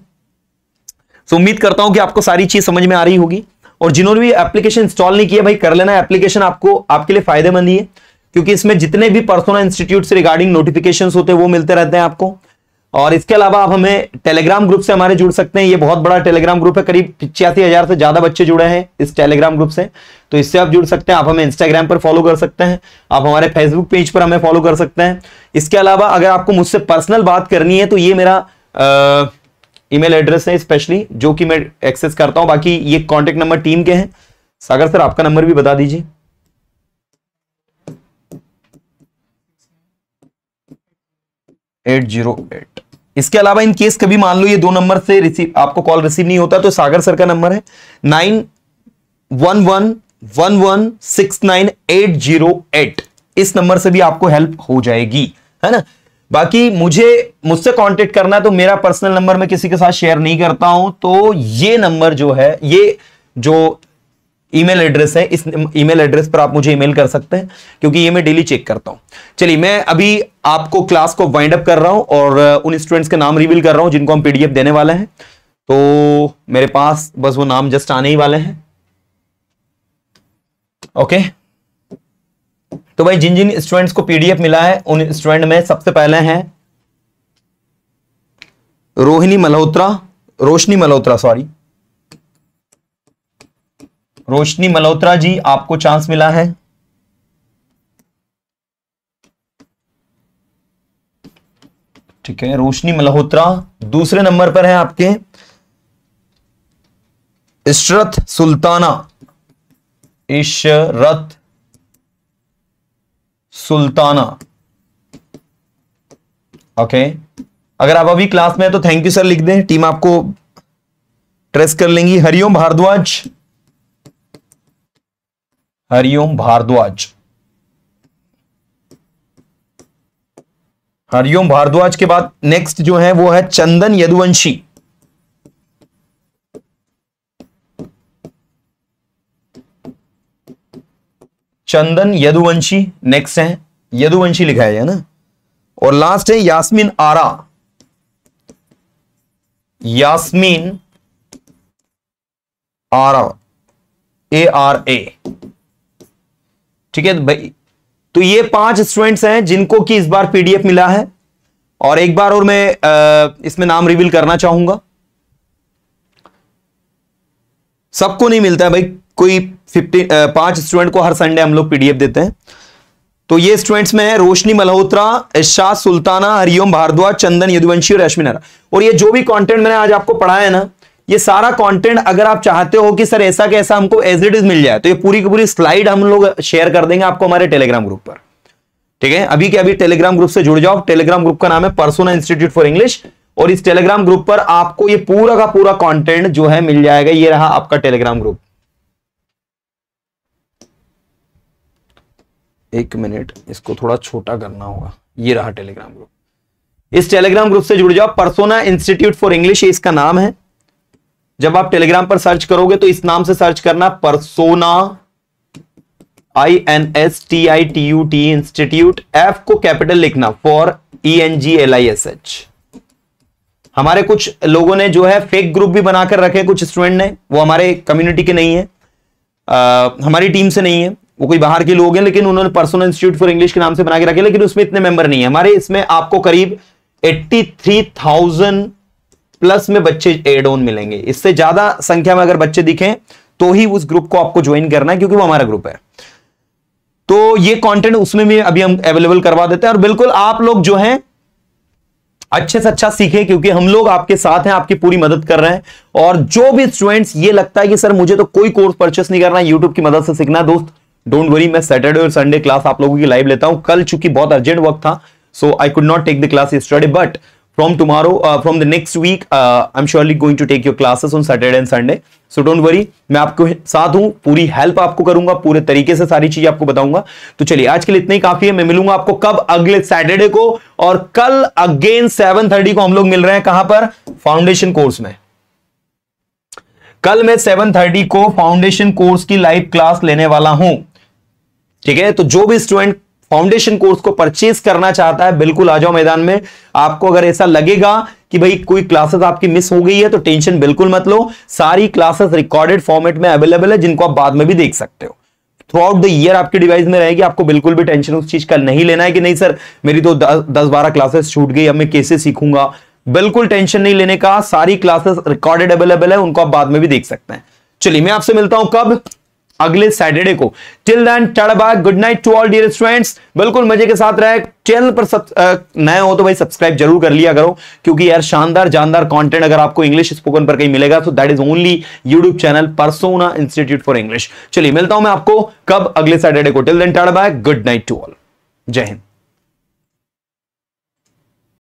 सो उम्मीद करता हूं कि आपको सारी चीज समझ में आ रही होगी और जिन्होंने भी एप्लीकेशन इंस्टॉल नहीं किया भाई कर लेना एप्लीकेशन आपको आपके लिए फायदेमंद ही है क्योंकि इसमें जितने भी पर्सनल इंस्टीट्यूट रिगार्डिंग नोटिफिकेशन होते हैं वो मिलते रहते हैं आपको और इसके अलावा आप हमें टेलीग्राम ग्रुप से हमारे जुड़ सकते हैं ये बहुत बड़ा टेलीग्राम ग्रुप है करीब पिचासी हजार से ज्यादा बच्चे जुड़े हैं इस टेलीग्राम ग्रुप से तो इससे आप जुड़ सकते हैं आप हमें इंस्टाग्राम पर फॉलो कर सकते हैं आप हमारे फेसबुक पेज पर हमें फॉलो कर सकते हैं इसके अलावा अगर आपको मुझसे पर्सनल बात करनी है तो ये मेरा ईमेल एड्रेस है स्पेशली जो कि मैं एक्सेस करता हूँ बाकी ये कॉन्टेक्ट नंबर टीम के हैं सागर सर आपका नंबर भी बता दीजिए 808 इसके अलावा इन केस कभी मान लो ये दो नंबर से रिसीव आपको कॉल रिसीव नहीं होता तो सागर सर का नंबर है nine one one one one six nine eight zero eight इस नंबर से भी आपको हेल्प हो जाएगी है ना बाकी मुझे मुझसे कांटेक्ट करना तो मेरा पर्सनल नंबर मैं किसी के साथ शेयर नहीं करता हूं तो ये नंबर जो है ये जो ईमेल एड्रेस है इस ईमेल एड्रेस पर आप मुझे ईमेल कर सकते हैं क्योंकि ये मैं डेली चेक करता हूं चलिए मैं अभी आपको क्लास को वाइंड अप कर रहा हूं और उन स्टूडेंट्स के नाम रिवील कर रहा हूं जिनको हम पीडीएफ देने वाले हैं तो मेरे पास बस वो नाम जस्ट आने ही वाले हैं ओके तो भाई जिन जिन स्टूडेंट्स को पीडीएफ मिला है उन स्टूडेंट में सबसे पहले हैं रोहिणी मल्होत्रा रोशनी मल्होत्रा सॉरी रोशनी मल्होत्रा जी आपको चांस मिला है ठीक है रोशनी मल्होत्रा दूसरे नंबर पर है आपके इशरत सुल्ताना इशरत सुल्ताना ओके अगर आप अभी क्लास में है तो थैंक यू सर लिख दें टीम आपको ट्रेस कर लेंगी हरिओम भारद्वाज हरिओम भारद्वाज हरिओम भारद्वाज के बाद नेक्स्ट जो है वो है चंदन यदुवंशी चंदन यदुवंशी नेक्स्ट है यदुवंशी लिखा है ना और लास्ट है Yasmeen Ara Yasmeen Ara A R A ठीक है भाई तो ये पांच स्टूडेंट्स हैं जिनको कि इस बार पीडीएफ मिला है और एक बार और मैं इसमें नाम रिवील करना चाहूंगा सबको नहीं मिलता है भाई कोई फिफ्टी पांच स्टूडेंट को हर संडे हम लोग पीडीएफ देते हैं तो ये स्टूडेंट्स में है रोशनी मल्होत्रा शाह सुल्ताना हरिओम भारद्वाज चंदन यदुवंशी और रश्मि नारा और ये जो भी कंटेंट मैंने आज आपको पढ़ाया है ना ये सारा कंटेंट अगर आप चाहते हो कि सर ऐसा कैसा हमको एज इट इज मिल जाए तो ये पूरी की पूरी स्लाइड हम लोग शेयर कर देंगे आपको हमारे टेलीग्राम ग्रुप पर ठीक है अभी के अभी टेलीग्राम ग्रुप से जुड़ जाओ टेलीग्राम ग्रुप का नाम है परसोना इंस्टीट्यूट फॉर इंग्लिश और इस टेलीग्राम ग्रुप पर आपको ये पूरा का पूरा कॉन्टेंट जो है मिल जाएगा ये रहा आपका टेलीग्राम ग्रुप एक मिनट इसको थोड़ा छोटा करना होगा ये रहा टेलीग्राम ग्रुप इस टेलीग्राम ग्रुप से जुड़ जाओ परसोना इंस्टीट्यूट फॉर इंग्लिश इसका नाम है जब आप टेलीग्राम पर सर्च करोगे तो इस नाम से सर्च करना Persona I N S T I T U T institute F को कैपिटल लिखना for E N G L I S H हमारे कुछ लोगों ने जो है फेक ग्रुप भी बनाकर रखे कुछ स्टूडेंट ने वो हमारे कम्युनिटी के नहीं है आ, हमारी टीम से नहीं है वो कोई बाहर के लोग हैं लेकिन उन्होंने पर्सनल इंस्टीट्यूट फॉर इंग्लिश के नाम से बना के रखे लेकिन उसमें इतने मेंबर नहीं है हमारे इसमें आपको करीब एट्टी थ्री थाउजेंड प्लस में बच्चे एड ऑन मिलेंगे इससे ज्यादा संख्या में अगर बच्चे दिखें तो ही उस ग्रुप को आपको ज्वाइन करना है क्योंकि वो हमारा ग्रुप है तो ये कंटेंट उसमें भी अभी हम अवेलेबल करवा देते हैं और बिल्कुल आप लोग जो हैं अच्छे से अच्छा सीखे क्योंकि हम लोग आपके साथ हैं आपकी पूरी मदद कर रहे हैं और जो भी स्टूडेंट्स ये लगता है कि सर मुझे तो कोई कोर्स परचेस नहीं करना यूट्यूब की मदद से सीखना दोस्त डोंट वरी मैं सैटरडे और संडे क्लास आप लोगों की लाइव लेता हूं कल चूंकि बहुत अर्जेंट वक्त था so I could not take the class study but from tomorrow uh, from the next week uh, i'm surely going to take your classes on saturday and sunday so don't worry मैं आपको साथ हूं पूरी help आपको करूंगा पूरे तरीके से सारी चीजें आपको बताऊंगा तो चलिए आज के लिए इतना ही काफी है मैं मिलूंगा आपको कब अगले सैटरडे को और कल अगेन 7:30 को हम लोग मिल रहे हैं कहां पर फाउंडेशन कोर्स में कल मैं 7:30 को फाउंडेशन कोर्स की लाइव क्लास लेने वाला हूं ठीक है तो जो भी स्टूडेंट फाउंडेशन कोर्स को परचेज करना चाहता है बिल्कुल आ जाओ मैदान में आपको अगर ऐसा लगेगा कि भाई कोई क्लासेस आपकी मिस हो गई है तो टेंशन बिल्कुल मत लो सारी क्लासेस रिकॉर्डेड फॉर्मेट में अवेलेबल है जिनको आप बाद में भी देख सकते हो थ्रू आउट द ईयर आपके डिवाइस में रहेगी आपको बिल्कुल भी टेंशन उस चीज का नहीं लेना है कि नहीं सर मेरी तो दस बारह क्लासेस छूट गई अब मैं कैसे सीखूंगा बिल्कुल टेंशन नहीं लेने का सारी क्लासेस रिकॉर्डेड अवेलेबल है उनको आप बाद में भी देख सकते हैं चलिए मैं आपसे मिलता हूं कब अगले सैटरडे को till then tata bye good night to all dear students बिल्कुल मजे के साथ रहे चैनल पर सब नए हो तो भाई सब्सक्राइब जरूर कर लिया करो क्योंकि यार शानदार जानदार कंटेंट अगर आपको इंग्लिश स्पोकन पर कहीं मिलेगा तो that is only YouTube channel Persona institute for English चलिए मिलता हूं मैं आपको कब अगले सैटरडे को till then tata bye good night to all जय हिंद